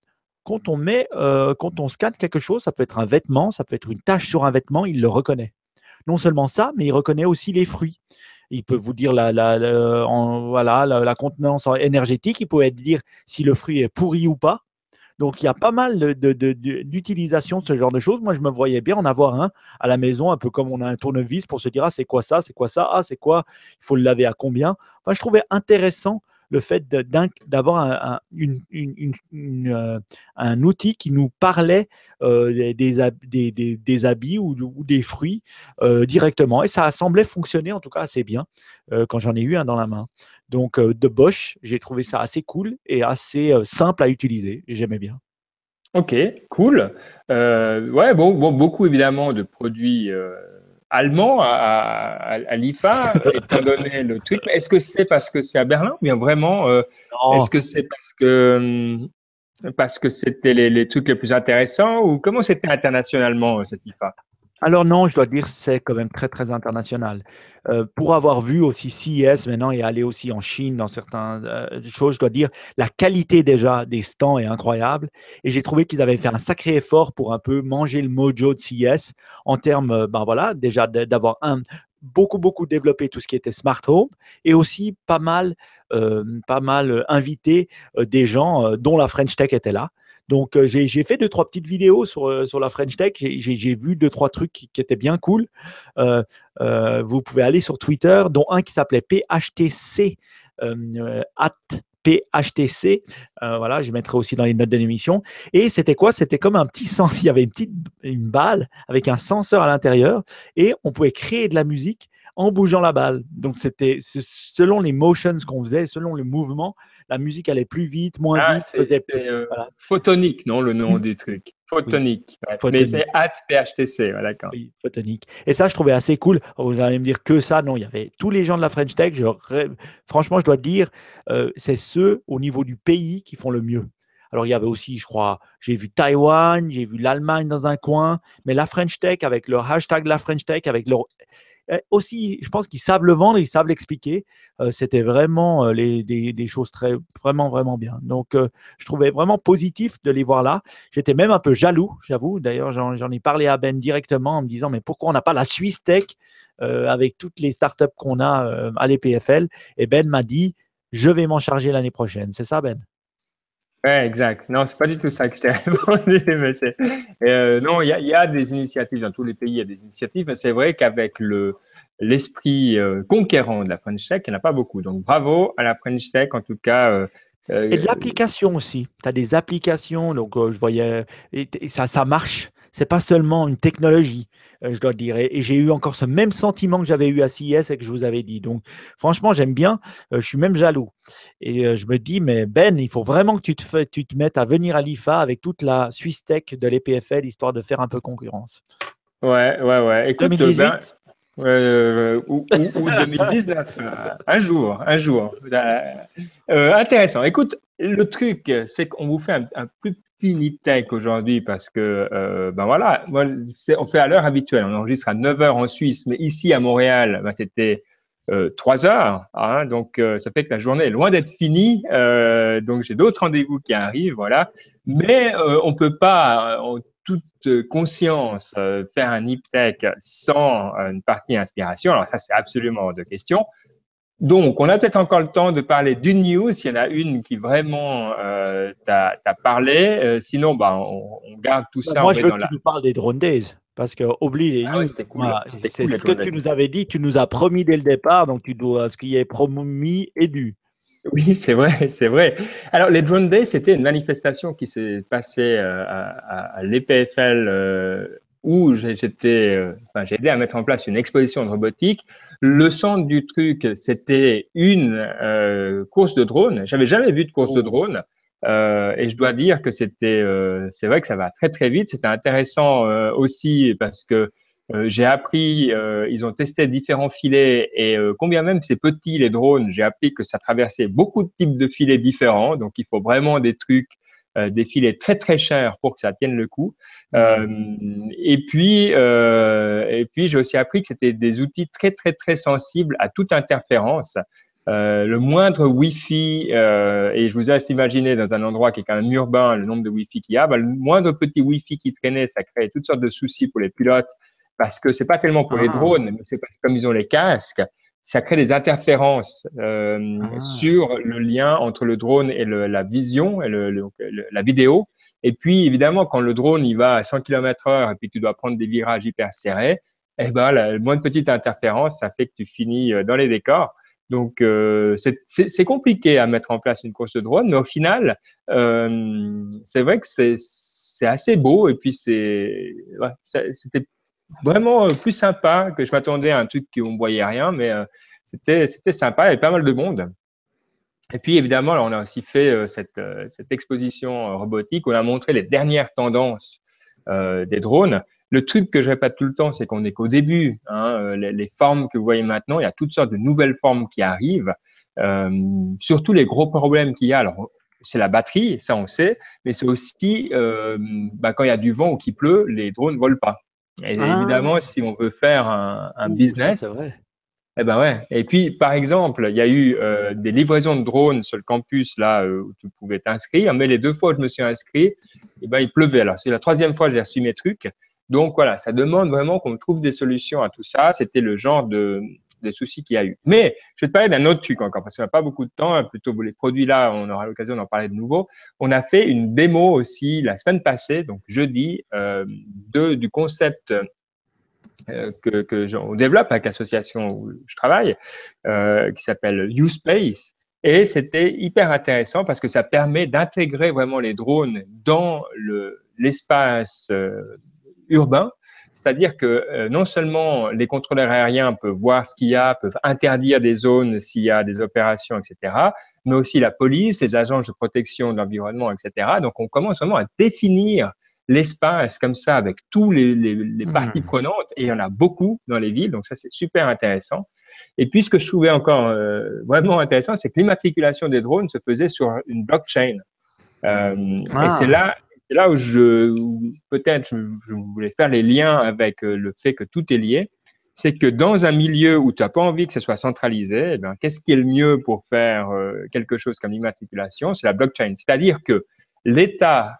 [SPEAKER 2] met, euh, quand on scanne quelque chose, ça peut être un vêtement, ça peut être une tache sur un vêtement, il le reconnaît. Non seulement ça, mais il reconnaît aussi les fruits. Il peut vous dire la, la, contenance énergétique, il peut dire si le fruit est pourri ou pas. Donc, il y a pas mal d'utilisation de, ce genre de choses. Moi, je me voyais bien en avoir un à la maison, un peu comme on a un tournevis pour se dire, ah, c'est quoi ça, c'est quoi ça, ah, c'est quoi, il faut le laver à combien. Enfin, je trouvais intéressant le fait d'avoir euh, un, outil qui nous parlait euh, des, habits ou, des fruits euh, directement. Et ça semblait fonctionner en tout cas assez bien quand j'en ai eu un dans la main. Donc de Bosch, j'ai trouvé ça assez cool et assez simple à utiliser. J'aimais bien. Ok, cool. ouais,
[SPEAKER 1] bon, beaucoup évidemment de produits allemand à, l'IFA, étant donné le truc, Est-ce que c'est parce que c'est à Berlin ou bien vraiment euh, Est-ce que c'est parce que parce que c'était les, les, trucs les plus intéressants ou comment c'était internationalement euh, cette IFA
[SPEAKER 2] alors non, je dois dire, c'est quand même très, très international. Euh, pour avoir vu aussi CES maintenant et aller aussi en Chine dans certaines euh, choses, je dois dire, la qualité déjà des stands est incroyable. Et j'ai trouvé qu'ils avaient fait un sacré effort pour un peu manger le mojo de CES en termes, euh, ben voilà, déjà d'avoir un beaucoup beaucoup développé tout ce qui était smart home et aussi pas mal pas mal invité des gens dont la French Tech était là donc, euh, j'ai fait deux, trois petites vidéos sur, euh, la French Tech. J'ai vu deux, trois trucs qui, étaient bien cool. Euh, vous pouvez aller sur Twitter, dont un qui s'appelait PHTC, at PHTC. voilà, je mettrai aussi dans les notes de l'émission. Et c'était quoi C'était comme un petit sens. Il y avait une petite une balle avec un senseur à l'intérieur et on pouvait créer de la musique en bougeant la balle. Donc, c'était selon les motions qu'on faisait, selon le mouvement, la musique allait plus vite, moins ah, vite.
[SPEAKER 1] C'était euh, Photonique, non, le nom du truc. Photonique. Mais c'est
[SPEAKER 2] at PHTC, voilà, Oui, photonique. Et ça, je trouvais assez cool. Oh, vous allez me dire que ça, non, il y avait tous les gens de la French Tech. franchement, je dois te dire, euh, c'est ceux au niveau du pays qui font le mieux. Alors, il y avait aussi, je crois, j'ai vu Taïwan, j'ai vu l'Allemagne dans un coin, mais la French Tech avec leur hashtag la French Tech, avec leur euh, aussi, je pense qu'ils savent le vendre, ils savent l'expliquer. Euh, c'était vraiment euh, des, choses très, vraiment, vraiment bien. Donc, je trouvais vraiment positif de les voir là. J'étais même un peu jaloux, j'avoue. D'ailleurs, j'en ai parlé à Ben directement en me disant, mais pourquoi on n'a pas la Suisse Tech avec toutes les startups qu'on a à l'EPFL Et Ben m'a dit, je vais m'en charger l'année prochaine. C'est ça, Ben
[SPEAKER 1] Ouais, exact. Non, c'est pas du tout ça que je t'ai répondu, euh, non, il y a, des initiatives dans tous les pays, il y a des initiatives, mais c'est vrai qu'avec le l'esprit euh, conquérant de la French Tech, il n'y en a pas beaucoup. Donc, bravo à la French Tech, en tout cas. Euh, et de
[SPEAKER 2] l'application aussi. Tu as des applications, donc je voyais, et ça, ça marche c'est pas seulement une technologie, euh, je dois le dire. Et, j'ai eu encore ce même sentiment que j'avais eu à CIS e et que je vous avais dit. Donc, franchement, j'aime bien. Euh, je suis même jaloux. Et euh, je me dis, mais Ben, il faut vraiment que tu te, tu te mettes à venir à l'IFA avec toute la Suisse Tech de l'EPFL, histoire de faire un peu concurrence.
[SPEAKER 1] Ouais, ouais, ouais. Écoute, 2018, ben, ou, 2019, un jour, un jour. intéressant. Écoute, le truc, c'est qu'on vous fait un, plus petit nip aujourd'hui parce que, euh, ben voilà, on fait à l'heure habituelle. On enregistre à 9 h en Suisse, mais ici à Montréal, ben, c'était 3 euh, heures. Hein. donc, euh, ça fait que la journée est loin d'être finie. donc, j'ai d'autres rendez-vous qui arrivent, voilà. Mais on peut pas, en toute conscience, faire un nip sans une partie inspiration. Alors, ça, c'est absolument de question. Donc, on a peut-être encore le temps de parler d'une news, Il y en a une qui vraiment euh, t'a parlé. Euh, sinon, bah, on, garde tout ça. Moi, je veux que tu nous
[SPEAKER 2] parles des Drone Days, parce que oublie les ah news. C'était ce que tu nous avais dit, tu nous as promis dès le départ, donc tu dois, ce qui est promis est dû. Oui, c'est vrai, c'est vrai. Alors,
[SPEAKER 1] les Drone Days, c'était une manifestation qui s'est passée euh, à, à, à l'EPFL où euh, j'ai aidé à mettre en place une exposition de robotique. Le centre du truc, c'était une euh, course de drone. J'avais jamais vu de course de oh. drone. Euh, et je dois dire que c'était, c'est vrai que ça va très très vite. C'était intéressant aussi parce que j'ai appris, ils ont testé différents filets et combien même c'est petit les drones. J'ai appris que ça traversait beaucoup de types de filets différents. Donc il faut vraiment des trucs euh, des filets très très chers pour que ça tienne le coup. Mmh. Euh, et puis, euh, et puis j'ai aussi appris que c'était des outils très très très sensibles à toute interférence. le moindre Wi-Fi, et je vous laisse imaginer dans un endroit qui est quand même urbain le nombre de Wi-Fi qu'il y a, bah, le moindre petit Wi-Fi qui traînait, ça créait toutes sortes de soucis pour les pilotes parce que c'est pas tellement pour ah. les drones, mais c'est parce que comme ils ont les casques, ça crée des interférences euh, ah. sur le lien entre le drone et la vision, et la vidéo. Et puis, évidemment, quand le drone il va à 100 km h et puis tu dois prendre des virages hyper serrés, eh ben, la moindre petite interférence, ça fait que tu finis euh, dans les décors. Donc, euh, c'est compliqué à mettre en place une course de drone, mais au final, c'est vrai que c'est assez beau et puis c'est, vraiment euh, plus sympa que je m'attendais à un truc où on voyait rien, mais euh, c'était sympa, il y avait pas mal de monde. Et puis évidemment, là, on a aussi fait euh, cette, cette, exposition robotique, on a montré les dernières tendances des drones. Le truc que je répète tout le temps, c'est qu'on n'est qu'au début. Hein, les, les, formes que vous voyez maintenant, il y a toutes sortes de nouvelles formes qui arrivent. Euh, surtout les gros problèmes qu'il y a, alors c'est la batterie, ça on sait, mais c'est aussi euh, bah, quand il y a du vent ou qu'il pleut, les drones ne volent pas. Et ah. évidemment, si on veut faire un, business, eh ben ouais. Et puis, par exemple, il y a eu euh, des livraisons de drones sur le campus là euh, où tu pouvais t'inscrire. Mais les deux fois où je me suis inscrit, eh ben il pleuvait. Alors, c'est la troisième fois que j'ai reçu mes trucs. Donc voilà, ça demande vraiment qu'on trouve des solutions à tout ça. C'était le genre de, des soucis qu'il y a eu. Mais je vais te parler d'un autre truc encore, parce qu'on n'a pas beaucoup de temps, hein, plutôt les produits là, on aura l'occasion d'en parler de nouveau. On a fait une démo aussi la semaine passée, donc jeudi, euh, du concept euh, que, que développe avec l'association où je travaille, euh, qui s'appelle space Et c'était hyper intéressant parce que ça permet d'intégrer vraiment les drones dans l'espace urbain c'est-à-dire que euh, non seulement les contrôleurs aériens peuvent voir ce qu'il y a, peuvent interdire des zones s'il y a des opérations, etc., mais aussi la police, les agences de protection de l'environnement, etc. Donc, on commence vraiment à définir l'espace comme ça avec tous les, mmh. parties prenantes et il y en a beaucoup dans les villes donc ça c'est super intéressant et puis ce que je trouvais encore euh, vraiment intéressant c'est que l'immatriculation des drones se faisait sur une blockchain euh, et ah. c'est là c'est là où je peut-être je voulais faire les liens avec euh, le fait que tout est lié. C'est que dans un milieu où tu n'as pas envie que ce soit centralisé, eh qu'est-ce qui est le mieux pour faire euh, quelque chose comme l'immatriculation C'est la blockchain. C'est-à-dire que l'État,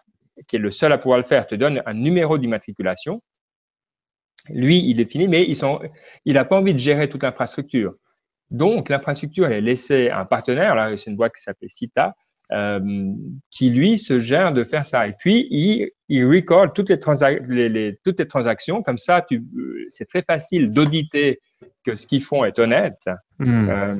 [SPEAKER 1] qui est le seul à pouvoir le faire, te donne un numéro d'immatriculation. Lui, il est fini, mais ils il n'a pas envie de gérer toute l'infrastructure. Donc, l'infrastructure, est laissée à un partenaire, là, c'est une boîte qui s'appelle CITA, euh, qui lui se gère de faire ça. Et puis, il, il record toutes les, les, toutes les transactions. Comme ça, euh, c'est très facile d'auditer que ce qu'ils font est honnête. Hmm. Euh,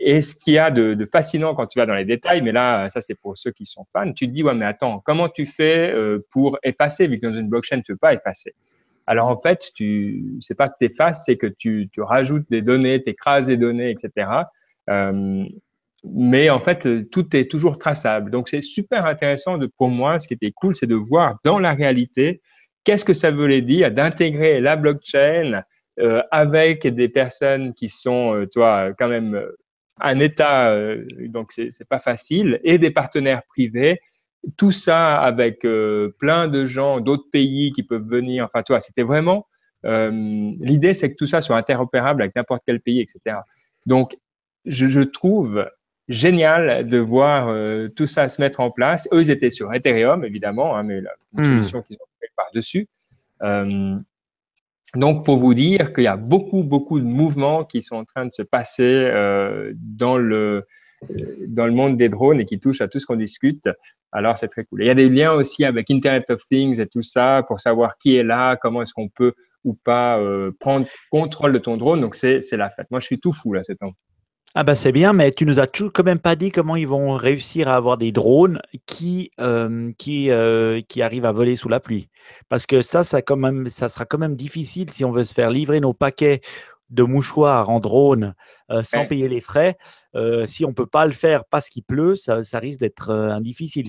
[SPEAKER 1] et ce qu'il y a de, fascinant quand tu vas dans les détails, mais là, ça c'est pour ceux qui sont fans, tu te dis, ouais, mais attends, comment tu fais pour effacer, vu que dans une blockchain, tu ne peux pas effacer. Alors en fait, tu, c'est pas que tu effaces, c'est que tu, tu, rajoutes des données, tu écrases des données, etc mais en fait, euh, tout est toujours traçable. Donc, c'est super intéressant de, pour moi. Ce qui était cool, c'est de voir dans la réalité qu'est-ce que ça voulait dire d'intégrer la blockchain euh, avec des personnes qui sont, euh, toi, quand même euh, un État, euh, donc c'est pas facile, et des partenaires privés. Tout ça avec plein de gens d'autres pays qui peuvent venir. Enfin, toi, c'était vraiment l'idée, c'est que tout ça soit interopérable avec n'importe quel pays, etc. Donc, je, je trouve génial de voir euh, tout ça se mettre en place. Eux, ils étaient sur Ethereum, évidemment, hein, mais la solution hmm. qu'ils ont fait par-dessus. Euh, donc, pour vous dire qu'il y a beaucoup, beaucoup de mouvements qui sont en train de se passer euh, dans, le, dans le monde des drones et qui touchent à tout ce qu'on discute. Alors, c'est très cool. il y a des liens aussi avec Internet of Things et tout ça pour savoir qui est là, comment est-ce qu'on peut ou pas prendre contrôle de ton drone. Donc, c'est la fête. Moi, je suis tout fou là, cet temps.
[SPEAKER 2] Ah bah c'est bien, mais tu nous as quand même pas dit comment ils vont réussir à avoir des drones qui, euh, qui, euh, qui arrivent à voler sous la pluie. Parce que ça, ça, quand même, ça sera quand même difficile si on veut se faire livrer nos paquets de mouchoirs en drone euh, sans payer les frais. si on ne peut pas le faire parce qu'il pleut, ça, risque d'être difficile.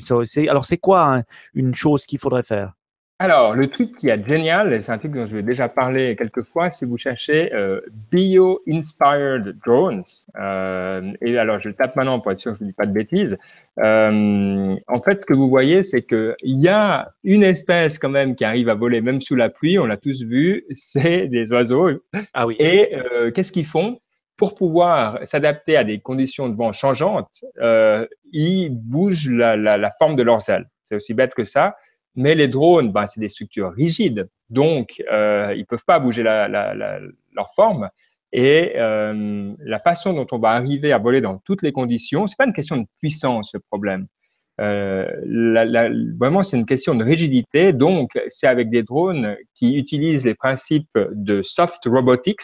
[SPEAKER 2] alors c'est quoi hein, une chose qu'il faudrait faire alors, le truc qui est
[SPEAKER 1] génial, et c'est un truc dont je vais déjà parler quelques fois, si vous cherchez euh, Bio-Inspired Drones. Euh, et alors, je tape maintenant pour être sûr que je ne dis pas de bêtises. Euh, en fait, ce que vous voyez, c'est qu'il y a une espèce quand même qui arrive à voler, même sous la pluie, on l'a tous vu, c'est des oiseaux. Ah oui. Et qu'est-ce qu'ils font pour pouvoir s'adapter à des conditions de vent changeantes, ils bougent la, la forme de leurs ailes. C'est aussi bête que ça. Mais les drones, ben, c'est des structures rigides, donc euh, ils ne peuvent pas bouger leur forme. Et euh, la façon dont on va arriver à voler dans toutes les conditions, c'est pas une question de puissance, ce problème. Euh, vraiment, c'est une question de rigidité. Donc, c'est avec des drones qui utilisent les principes de soft robotics,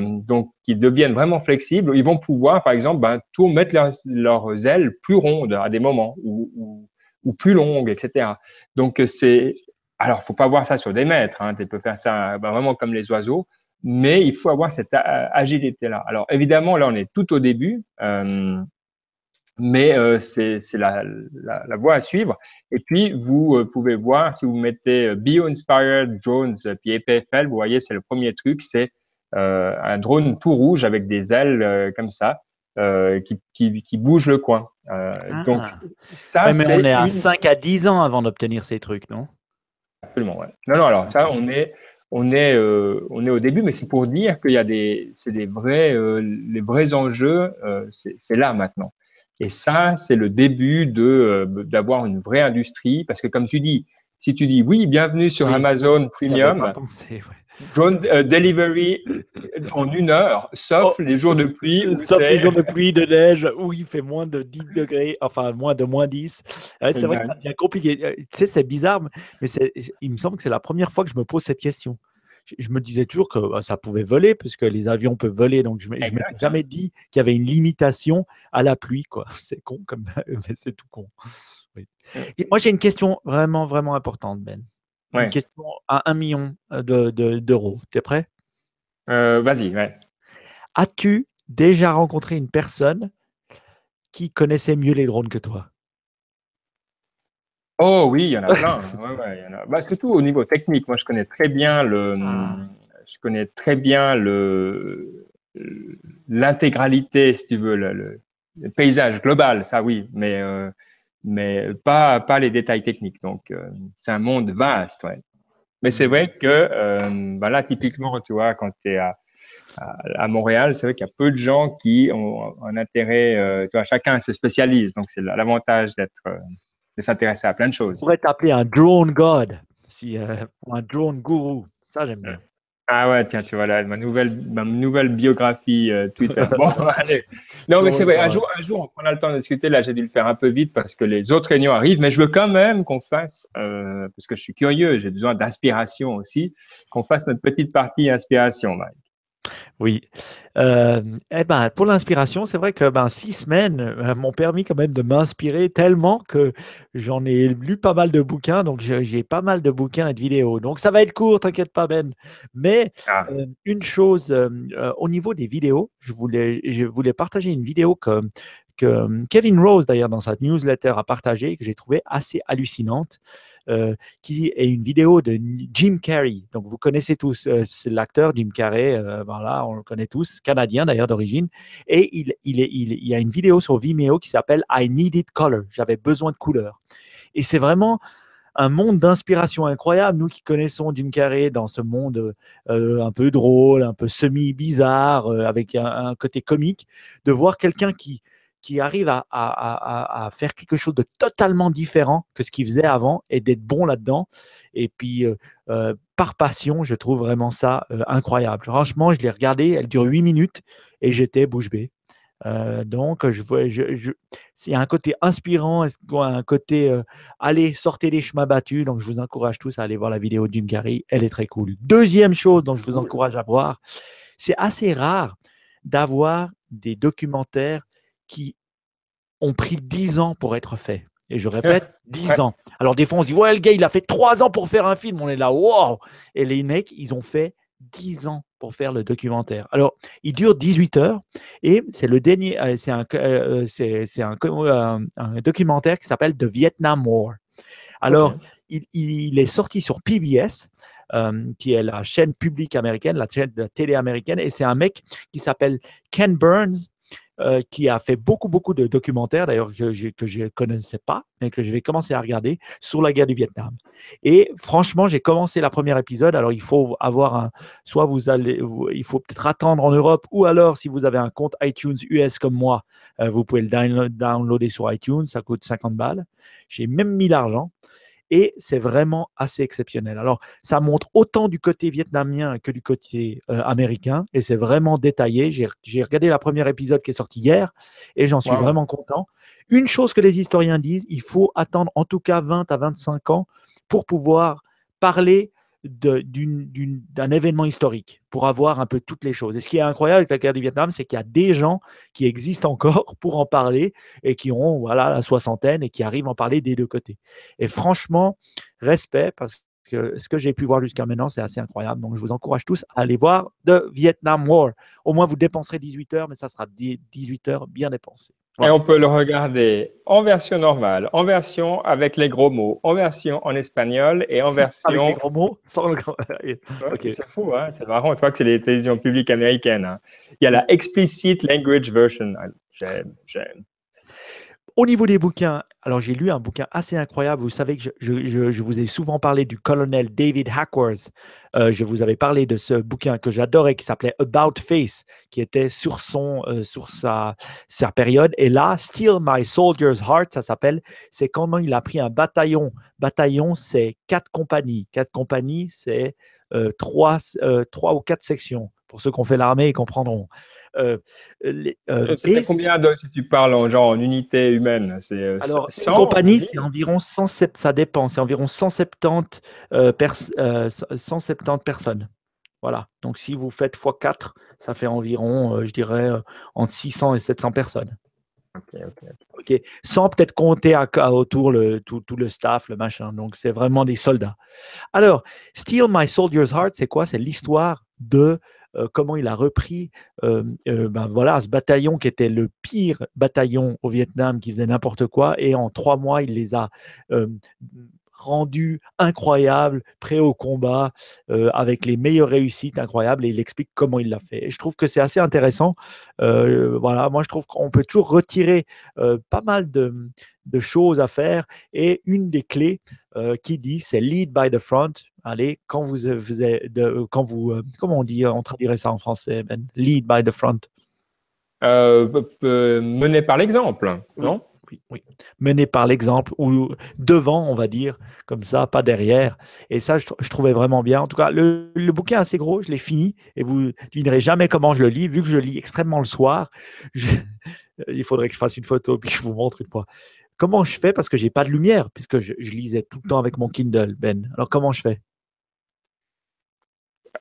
[SPEAKER 1] donc qui deviennent vraiment flexibles. Ils vont pouvoir, par exemple, ben, tout mettre leurs, ailes plus rondes à des moments où ou plus longue, etc. Donc, euh, c'est. Alors, faut pas voir ça sur des mètres. Hein, tu peux faire ça euh, bah, vraiment comme les oiseaux, mais il faut avoir cette euh, agilité-là. Alors, évidemment, là, on est tout au début. mais c'est la, voie à suivre. Et puis, vous pouvez voir, si vous mettez Bio-Inspired Drones, puis EPFL, vous voyez, c'est le premier truc, c'est un drone tout rouge avec des ailes comme ça, qui, bouge le coin. Euh, donc, ah. ça, c'est on est à 5
[SPEAKER 2] à 10 ans avant d'obtenir ces trucs, non
[SPEAKER 1] Absolument, ouais. Non, non, alors ça, on est, on est, euh, on est au début, mais c'est pour dire qu'il y a des, c'est des vrais, euh, les vrais enjeux, c'est là maintenant. Et ça, c'est le début de d'avoir une vraie industrie, parce que comme tu dis, si tu dis oui, bienvenue sur Amazon Premium, drone euh, delivery euh, en une heure, sauf oh, les jours de pluie. Sauf les jours de pluie,
[SPEAKER 2] de neige, où il fait moins de 10 degrés, enfin moins de moins 10. Euh, c'est vrai que ça devient compliqué. Tu sais, c'est bizarre, mais il me semble que c'est la première fois que je me pose cette question je me disais toujours que bah, ça pouvait voler, parce que les avions peuvent voler. Donc, je ne m'étais jamais dit qu'il y avait une limitation à la pluie. quoi. C'est con, comme c'est tout con. Euh, moi, j'ai une question vraiment, vraiment importante, Ben. Une question à un million euh, d'euros. De, es prêt euh, Vas-y, ouais. As-tu déjà rencontré une personne qui connaissait mieux les drones que toi
[SPEAKER 1] Oh oui, il y en a plein. Bah, surtout au niveau technique, moi je connais très bien le, ah. je connais très bien le l'intégralité, si tu veux, le, paysage global, ça oui, mais euh, mais pas pas les détails techniques. Donc euh, c'est un monde vaste, Mais c'est vrai que euh, bah là typiquement, tu vois, quand tu es à à Montréal, c'est vrai qu'il y a peu de gens qui ont un intérêt, tu vois, chacun se spécialise, donc c'est l'avantage d'être de s'intéresser à plein de choses. On pourrait t'appeler un drone god, si, euh, un drone
[SPEAKER 2] gourou. Ça, j'aime bien. Euh,
[SPEAKER 1] ah ouais, tiens, tu vois là, ma nouvelle, ma nouvelle biographie euh, Twitter. Bon, allez.
[SPEAKER 2] Non, mais c'est vrai, un jour, un jour,
[SPEAKER 1] on a le temps de discuter. Là, j'ai dû le faire un peu vite parce que les autres réunions arrivent, mais je veux quand même qu'on fasse, parce que je suis curieux, j'ai besoin d'inspiration
[SPEAKER 2] aussi, qu'on fasse notre petite partie inspiration, Mike. Oui. Euh, eh ben, pour l'inspiration, c'est vrai que ben, six semaines euh, m'ont permis quand même de m'inspirer tellement que j'en ai lu pas mal de bouquins, donc j'ai pas mal de bouquins et de vidéos. Donc ça va être court, t'inquiète pas Ben. Mais ah. euh, une chose, au niveau des vidéos, je voulais, je voulais partager une vidéo que que euh, Kevin Rose, d'ailleurs, dans sa newsletter, a partagé, que j'ai trouvé assez hallucinante, euh, qui est une vidéo de Jim Carrey. Donc, vous connaissez tous euh, l'acteur Jim Carrey, voilà, on le connaît tous, canadien d'ailleurs d'origine. Et il, il, y a une vidéo sur Vimeo qui s'appelle I Needed Color, j'avais besoin de couleur. Et c'est vraiment un monde d'inspiration incroyable. Nous qui connaissons Jim Carrey dans ce monde un peu drôle, un peu semi-bizarre, avec un, côté comique, de voir quelqu'un qui qui arrive à, faire quelque chose de totalement différent que ce qu'il faisait avant et d'être bon là-dedans. Et puis, euh, euh, par passion, je trouve vraiment ça euh, incroyable. Franchement, je l'ai regardé, elle dure huit minutes et j'étais bouche bée. donc, je vois, je, c'est un côté inspirant, un côté allez, sortez les chemins battus. Donc, je vous encourage tous à aller voir la vidéo d'une elle est très cool. Deuxième chose dont je vous encourage à voir, c'est assez rare d'avoir des documentaires qui ont pris 10 ans pour être faits. Et je répète, 10 ans. Alors des fois, on se dit, ouais, le gars, il a fait 3 ans pour faire un film. On est là, wow Et les mecs, ils ont fait 10 ans pour faire le documentaire. Alors, il dure 18 heures et c'est le dernier, euh, c'est un, euh, euh, c'est, c'est un, documentaire qui s'appelle The Vietnam War. Alors, il, il, est sorti sur PBS, qui est la chaîne publique américaine, la chaîne de la télé américaine, et c'est un mec qui s'appelle Ken Burns, euh, qui a fait beaucoup, beaucoup de documentaires, d'ailleurs, que, je ne connaissais pas, mais que je vais commencer à regarder, sur la guerre du Vietnam. Et franchement, j'ai commencé la première épisode. Alors, il faut avoir un. Soit vous allez. il faut peut-être attendre en Europe, ou alors, si vous avez un compte iTunes US comme moi, euh, vous pouvez le downloader sur iTunes. Ça coûte 50 balles. J'ai même mis l'argent et c'est vraiment assez exceptionnel. Alors, ça montre autant du côté vietnamien que du côté euh, américain, et c'est vraiment détaillé. J'ai regardé la première épisode qui est sorti hier, et j'en suis vraiment content. Une chose que les historiens disent, il faut attendre en tout cas 20 à 25 ans pour pouvoir parler d'un événement historique pour avoir un peu toutes les choses. Et ce qui est incroyable avec la guerre du Vietnam, c'est qu'il y a des gens qui existent encore pour en parler et qui ont voilà, la soixantaine et qui arrivent à en parler des deux côtés. Et franchement, respect parce que ce que j'ai pu voir jusqu'à maintenant, c'est assez incroyable. Donc, je vous encourage tous à aller voir The Vietnam War. Au moins, vous dépenserez 18 heures, mais ça sera 18 heures bien dépensées. Et on peut le
[SPEAKER 1] regarder en version normale, en version avec les gros mots, en version en espagnol et en version. Avec les gros mots sans le grand. C'est fou, hein c'est marrant. Tu vois que c'est les télévisions publiques américaines. Hein. Il y a la explicit language version. Ah, j'aime, j'aime.
[SPEAKER 2] Au niveau des bouquins, alors j'ai lu un bouquin assez incroyable. Vous savez que je, vous ai souvent parlé du colonel David Hackworth. Euh, je vous avais parlé de ce bouquin que j'adorais qui s'appelait About Face, qui était sur, son, euh, sur sa, sa période. Et là, Steal My Soldier's Heart, ça s'appelle. C'est comment il a pris un bataillon. Bataillon, c'est quatre compagnies. Quatre compagnies, c'est euh, trois, trois ou quatre sections. Pour ceux qui ont fait l'armée, ils comprendront c'est euh,
[SPEAKER 1] euh, euh, combien si tu parles en genre en unité humaine C'est alors compagnie,
[SPEAKER 2] c'est environ 107, ça dépend, c'est environ 170, 170 personnes. Voilà. Donc si vous faites x4, ça fait environ, je dirais, entre 600 et 700 personnes. ok, Sans peut-être compter autour le, tout, tout, le staff, le machin. Donc, c'est vraiment des soldats. Alors, Steal My Soldier's Heart, c'est quoi C'est l'histoire de euh, comment il a repris euh, euh, ben voilà, ce bataillon qui était le pire bataillon au Vietnam, qui faisait n'importe quoi, et en trois mois, il les a rendus incroyables, prêts au combat, avec les meilleures réussites incroyables, et il explique comment il l'a fait. Et je trouve que c'est assez intéressant. voilà, moi, je trouve qu'on peut toujours retirer pas mal de choses à faire, et une des clés, euh, qui dit c'est lead by the front. Allez, quand vous, euh, de, euh, quand vous, comment on dit, on traduirait ça en français, ben? lead by the front.
[SPEAKER 1] mener par l'exemple,
[SPEAKER 2] non oui, oui. Mener par l'exemple ou devant, on va dire, comme ça, pas derrière. Et ça, je, trouvais vraiment bien. En tout cas, le, bouquin est assez gros, je l'ai fini et vous ne jamais comment je le lis, vu que je lis extrêmement le soir. il faudrait que je fasse une photo puis que je vous montre une fois. Comment je fais Parce que j'ai pas de lumière, puisque je, lisais tout le temps avec mon Kindle, Ben. Alors comment je fais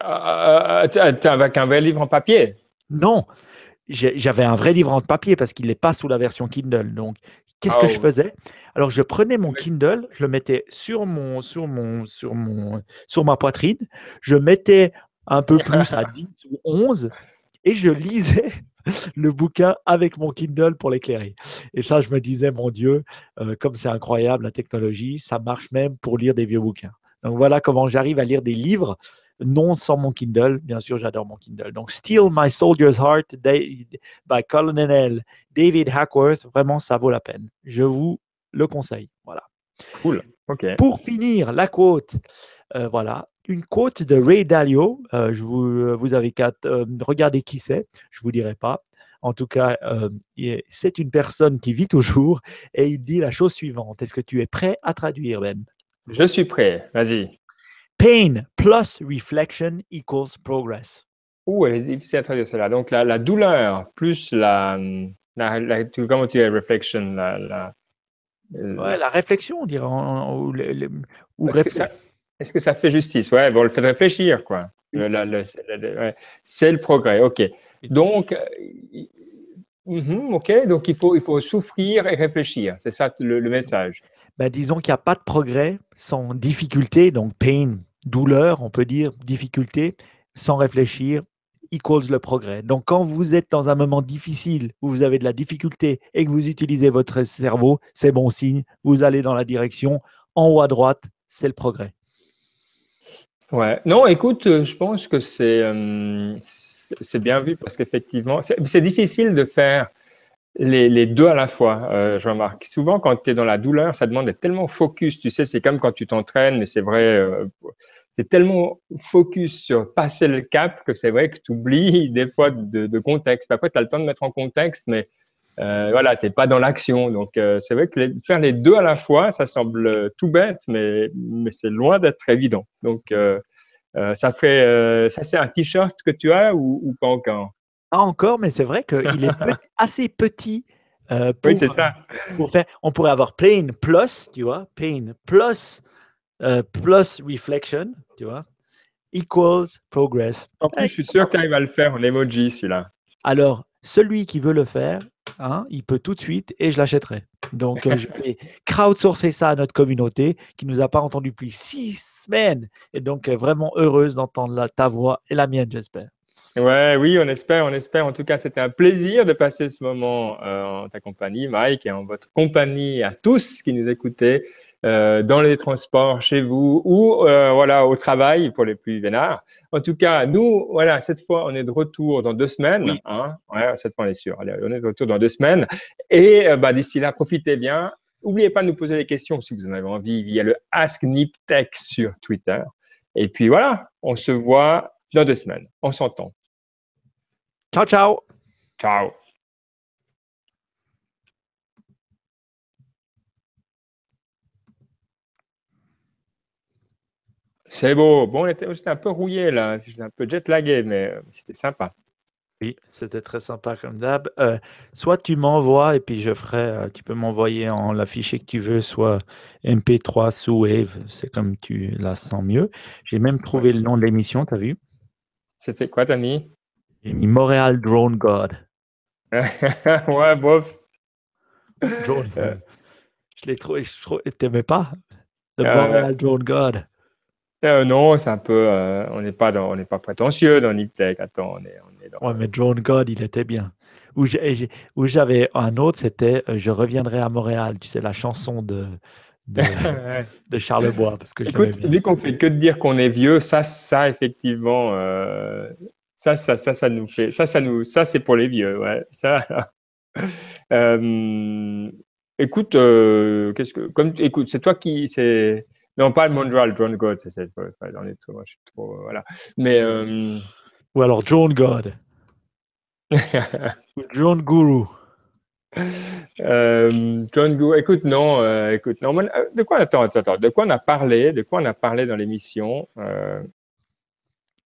[SPEAKER 2] euh, euh, Tu euh, Avec un vrai livre en papier Non, j'avais un vrai livre en papier parce qu'il n'est pas sous la version Kindle. Donc, qu'est-ce que ah je faisais Alors, je prenais mon Kindle, je le mettais sur mon, sur mon, sur mon, sur ma poitrine. Je mettais un peu plus à 10 ou 11 et je lisais le bouquin avec mon Kindle pour l'éclairer. Et ça, je me disais, mon Dieu, euh, comme c'est incroyable la technologie, ça marche même pour lire des vieux bouquins. Donc voilà comment j'arrive à lire des livres, non sans mon Kindle. Bien sûr, j'adore mon Kindle. Donc Steal My Soldier's Heart by Colonel David Hackworth, vraiment, ça vaut la peine. Je vous le conseille. Voilà. Cool. Pour finir, la quote. Euh, voilà, une quote de Ray Dalio. Euh, je vous, euh, vous avez qu'à euh, Regardez qui c'est, je ne vous dirai pas. En tout cas, c'est une personne qui vit toujours et il dit la chose suivante. Est-ce que tu es prêt à traduire, Ben Je suis prêt, vas-y. Pain plus réflexion equals progress.
[SPEAKER 1] Ouh, elle difficile à traduire cela. Donc, la, douleur plus la, la, la comment tu dis, la, la, réflexion, on dirait. Ou, est-ce que ça fait justice Ouais, bon, le fait réfléchir, quoi. C'est le progrès, ok. Donc, euh, mhm, ok, donc il faut, il faut souffrir et réfléchir. C'est ça le, message.
[SPEAKER 2] Ben, disons qu'il n'y a pas de progrès sans difficulté, donc pain, douleur, on peut dire, difficulté, sans réfléchir, equals le progrès. Donc quand vous êtes dans un moment difficile où vous avez de la difficulté et que vous utilisez votre cerveau, c'est bon signe, vous allez dans la direction en haut à droite, c'est le progrès.
[SPEAKER 1] Non, écoute, euh, je pense que euh, c'est bien vu parce qu'effectivement, c'est difficile de faire les, deux à la fois, euh, Jean-Marc. Souvent, quand tu es dans la douleur, ça demande d'être tellement focus. Tu sais, c'est comme quand tu t'entraînes, mais c'est vrai, c'est euh, tellement focus sur passer le cap que c'est vrai que tu oublies des fois de, de contexte. Après, tu as le temps de mettre en contexte, mais euh, voilà, t'es pas dans l'action. Donc, euh, c'est vrai que faire les deux à la fois, ça semble tout bête, mais, c'est loin d'être évident. Donc, euh,
[SPEAKER 2] euh, ça fait, ça c'est un t-shirt que tu as ou, pas encore Pas encore, mais c'est vrai qu'il est assez petit. oui, c'est ça. on pourrait avoir pain plus, tu vois, pain plus, plus reflection, tu vois, equals progress. En plus, je suis sûr qu'il va le faire en emoji, celui-là. Alors, celui qui veut le faire, Hein, il peut tout de suite et je l'achèterai. Donc, euh, je vais crowdsourcer ça à notre communauté qui ne nous a pas entendu depuis six semaines. Et donc, euh, vraiment heureuse d'entendre ta voix et la mienne, j'espère. Ouais, oui, on espère, on espère. En tout cas, c'était un
[SPEAKER 1] plaisir de passer ce moment euh, en ta compagnie, Mike, et en votre compagnie à tous qui nous écoutaient. Euh, dans les transports, chez vous ou euh, voilà au travail pour les plus vénards. En tout cas, nous, voilà, cette fois, on est de retour dans deux semaines. Hein. cette fois, on est sûr. on est de retour dans deux semaines. Et euh, bah, d'ici là, profitez bien. N'oubliez pas de nous poser des questions si vous en avez envie via le Ask Niptech sur Twitter. Et puis voilà, on se voit dans deux semaines. On s'entend. Ciao, ciao. Ciao. C'est beau. Bon, j'étais
[SPEAKER 2] un peu rouillé là, j'étais un peu jet lagué, mais euh, c'était sympa. Oui, c'était très sympa comme d'hab. Euh, soit tu m'envoies et puis je ferai, euh, tu peux m'envoyer en l'affiché que tu veux, soit MP3 sous Wave, c'est comme tu la sens mieux. J'ai même trouvé le nom de l'émission, t'as vu C'était quoi, t'as mis J'ai mis Montréal Drone God. ouais, bof. Drone. je l'ai trouvé, je trouvé, t'aimais pas Montréal
[SPEAKER 1] Drone God. Eh, euh, non, c'est un peu. Euh, on n'est pas, on n'est pas prétentieux dans Nip Tech. Attends, on est,
[SPEAKER 2] Ouais, mais Drone God, il était bien. Où, j'avais un autre, c'était euh, Je reviendrai à Montréal. Tu sais, la chanson de. De, de Charlebois parce que Écoute,
[SPEAKER 1] vu qu'on fait que de dire qu'on est vieux ça ça effectivement ça, ça ça ça nous fait ça ça nous ça c'est pour les vieux ouais ça écoute qu'est-ce que comme écoute c'est toi qui c'est non, pas le Mondral, John God, c'est ça. fois. Enfin, dans les je suis trop. Euh, voilà. Mais. Euh,
[SPEAKER 2] Ou alors John God. John Guru.
[SPEAKER 1] Euh, John Guru. écoute, non, euh, écoute, non. De quoi, attends, attends, de quoi on a parlé, de quoi on a parlé dans l'émission euh,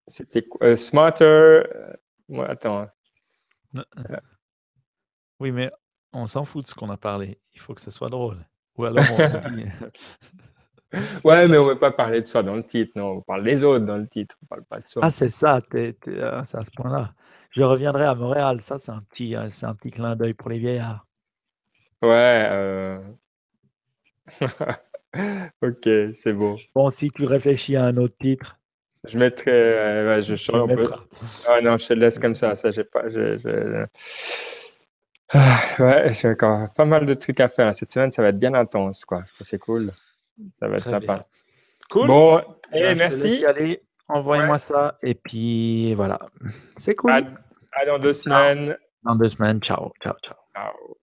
[SPEAKER 1] C'était Smarter. Moi, attends.
[SPEAKER 2] Oui, mais on s'en fout de ce qu'on a parlé. Il faut que ce soit drôle. Ou alors
[SPEAKER 1] Ouais, mais on ne veut pas parler de soi dans le titre, non. On parle des autres dans le titre, on ne parle pas de soi. Ah, c'est
[SPEAKER 2] ça, euh, c'est à ce point-là. Je reviendrai à Montréal, ça, c'est un petit, euh, c'est un petit clin d'œil pour les vieillards.
[SPEAKER 1] Ouais. Euh, ok, c'est beau
[SPEAKER 2] Bon, si tu réfléchis à un autre titre. Je
[SPEAKER 1] mettrai. je change un peu. Ah, non, je te laisse comme ça. Ça, j'ai pas. Ah, ouais, j'ai encore pas mal de trucs à faire. Cette semaine, ça va être bien intense, quoi.
[SPEAKER 2] C'est cool. Ça va être sympa. Cool. Bon, et merci. Eh, envoyez-moi ça. Et puis voilà. C'est cool. À, dans deux semaines. Dans deux semaines. Ciao. Ciao. ciao.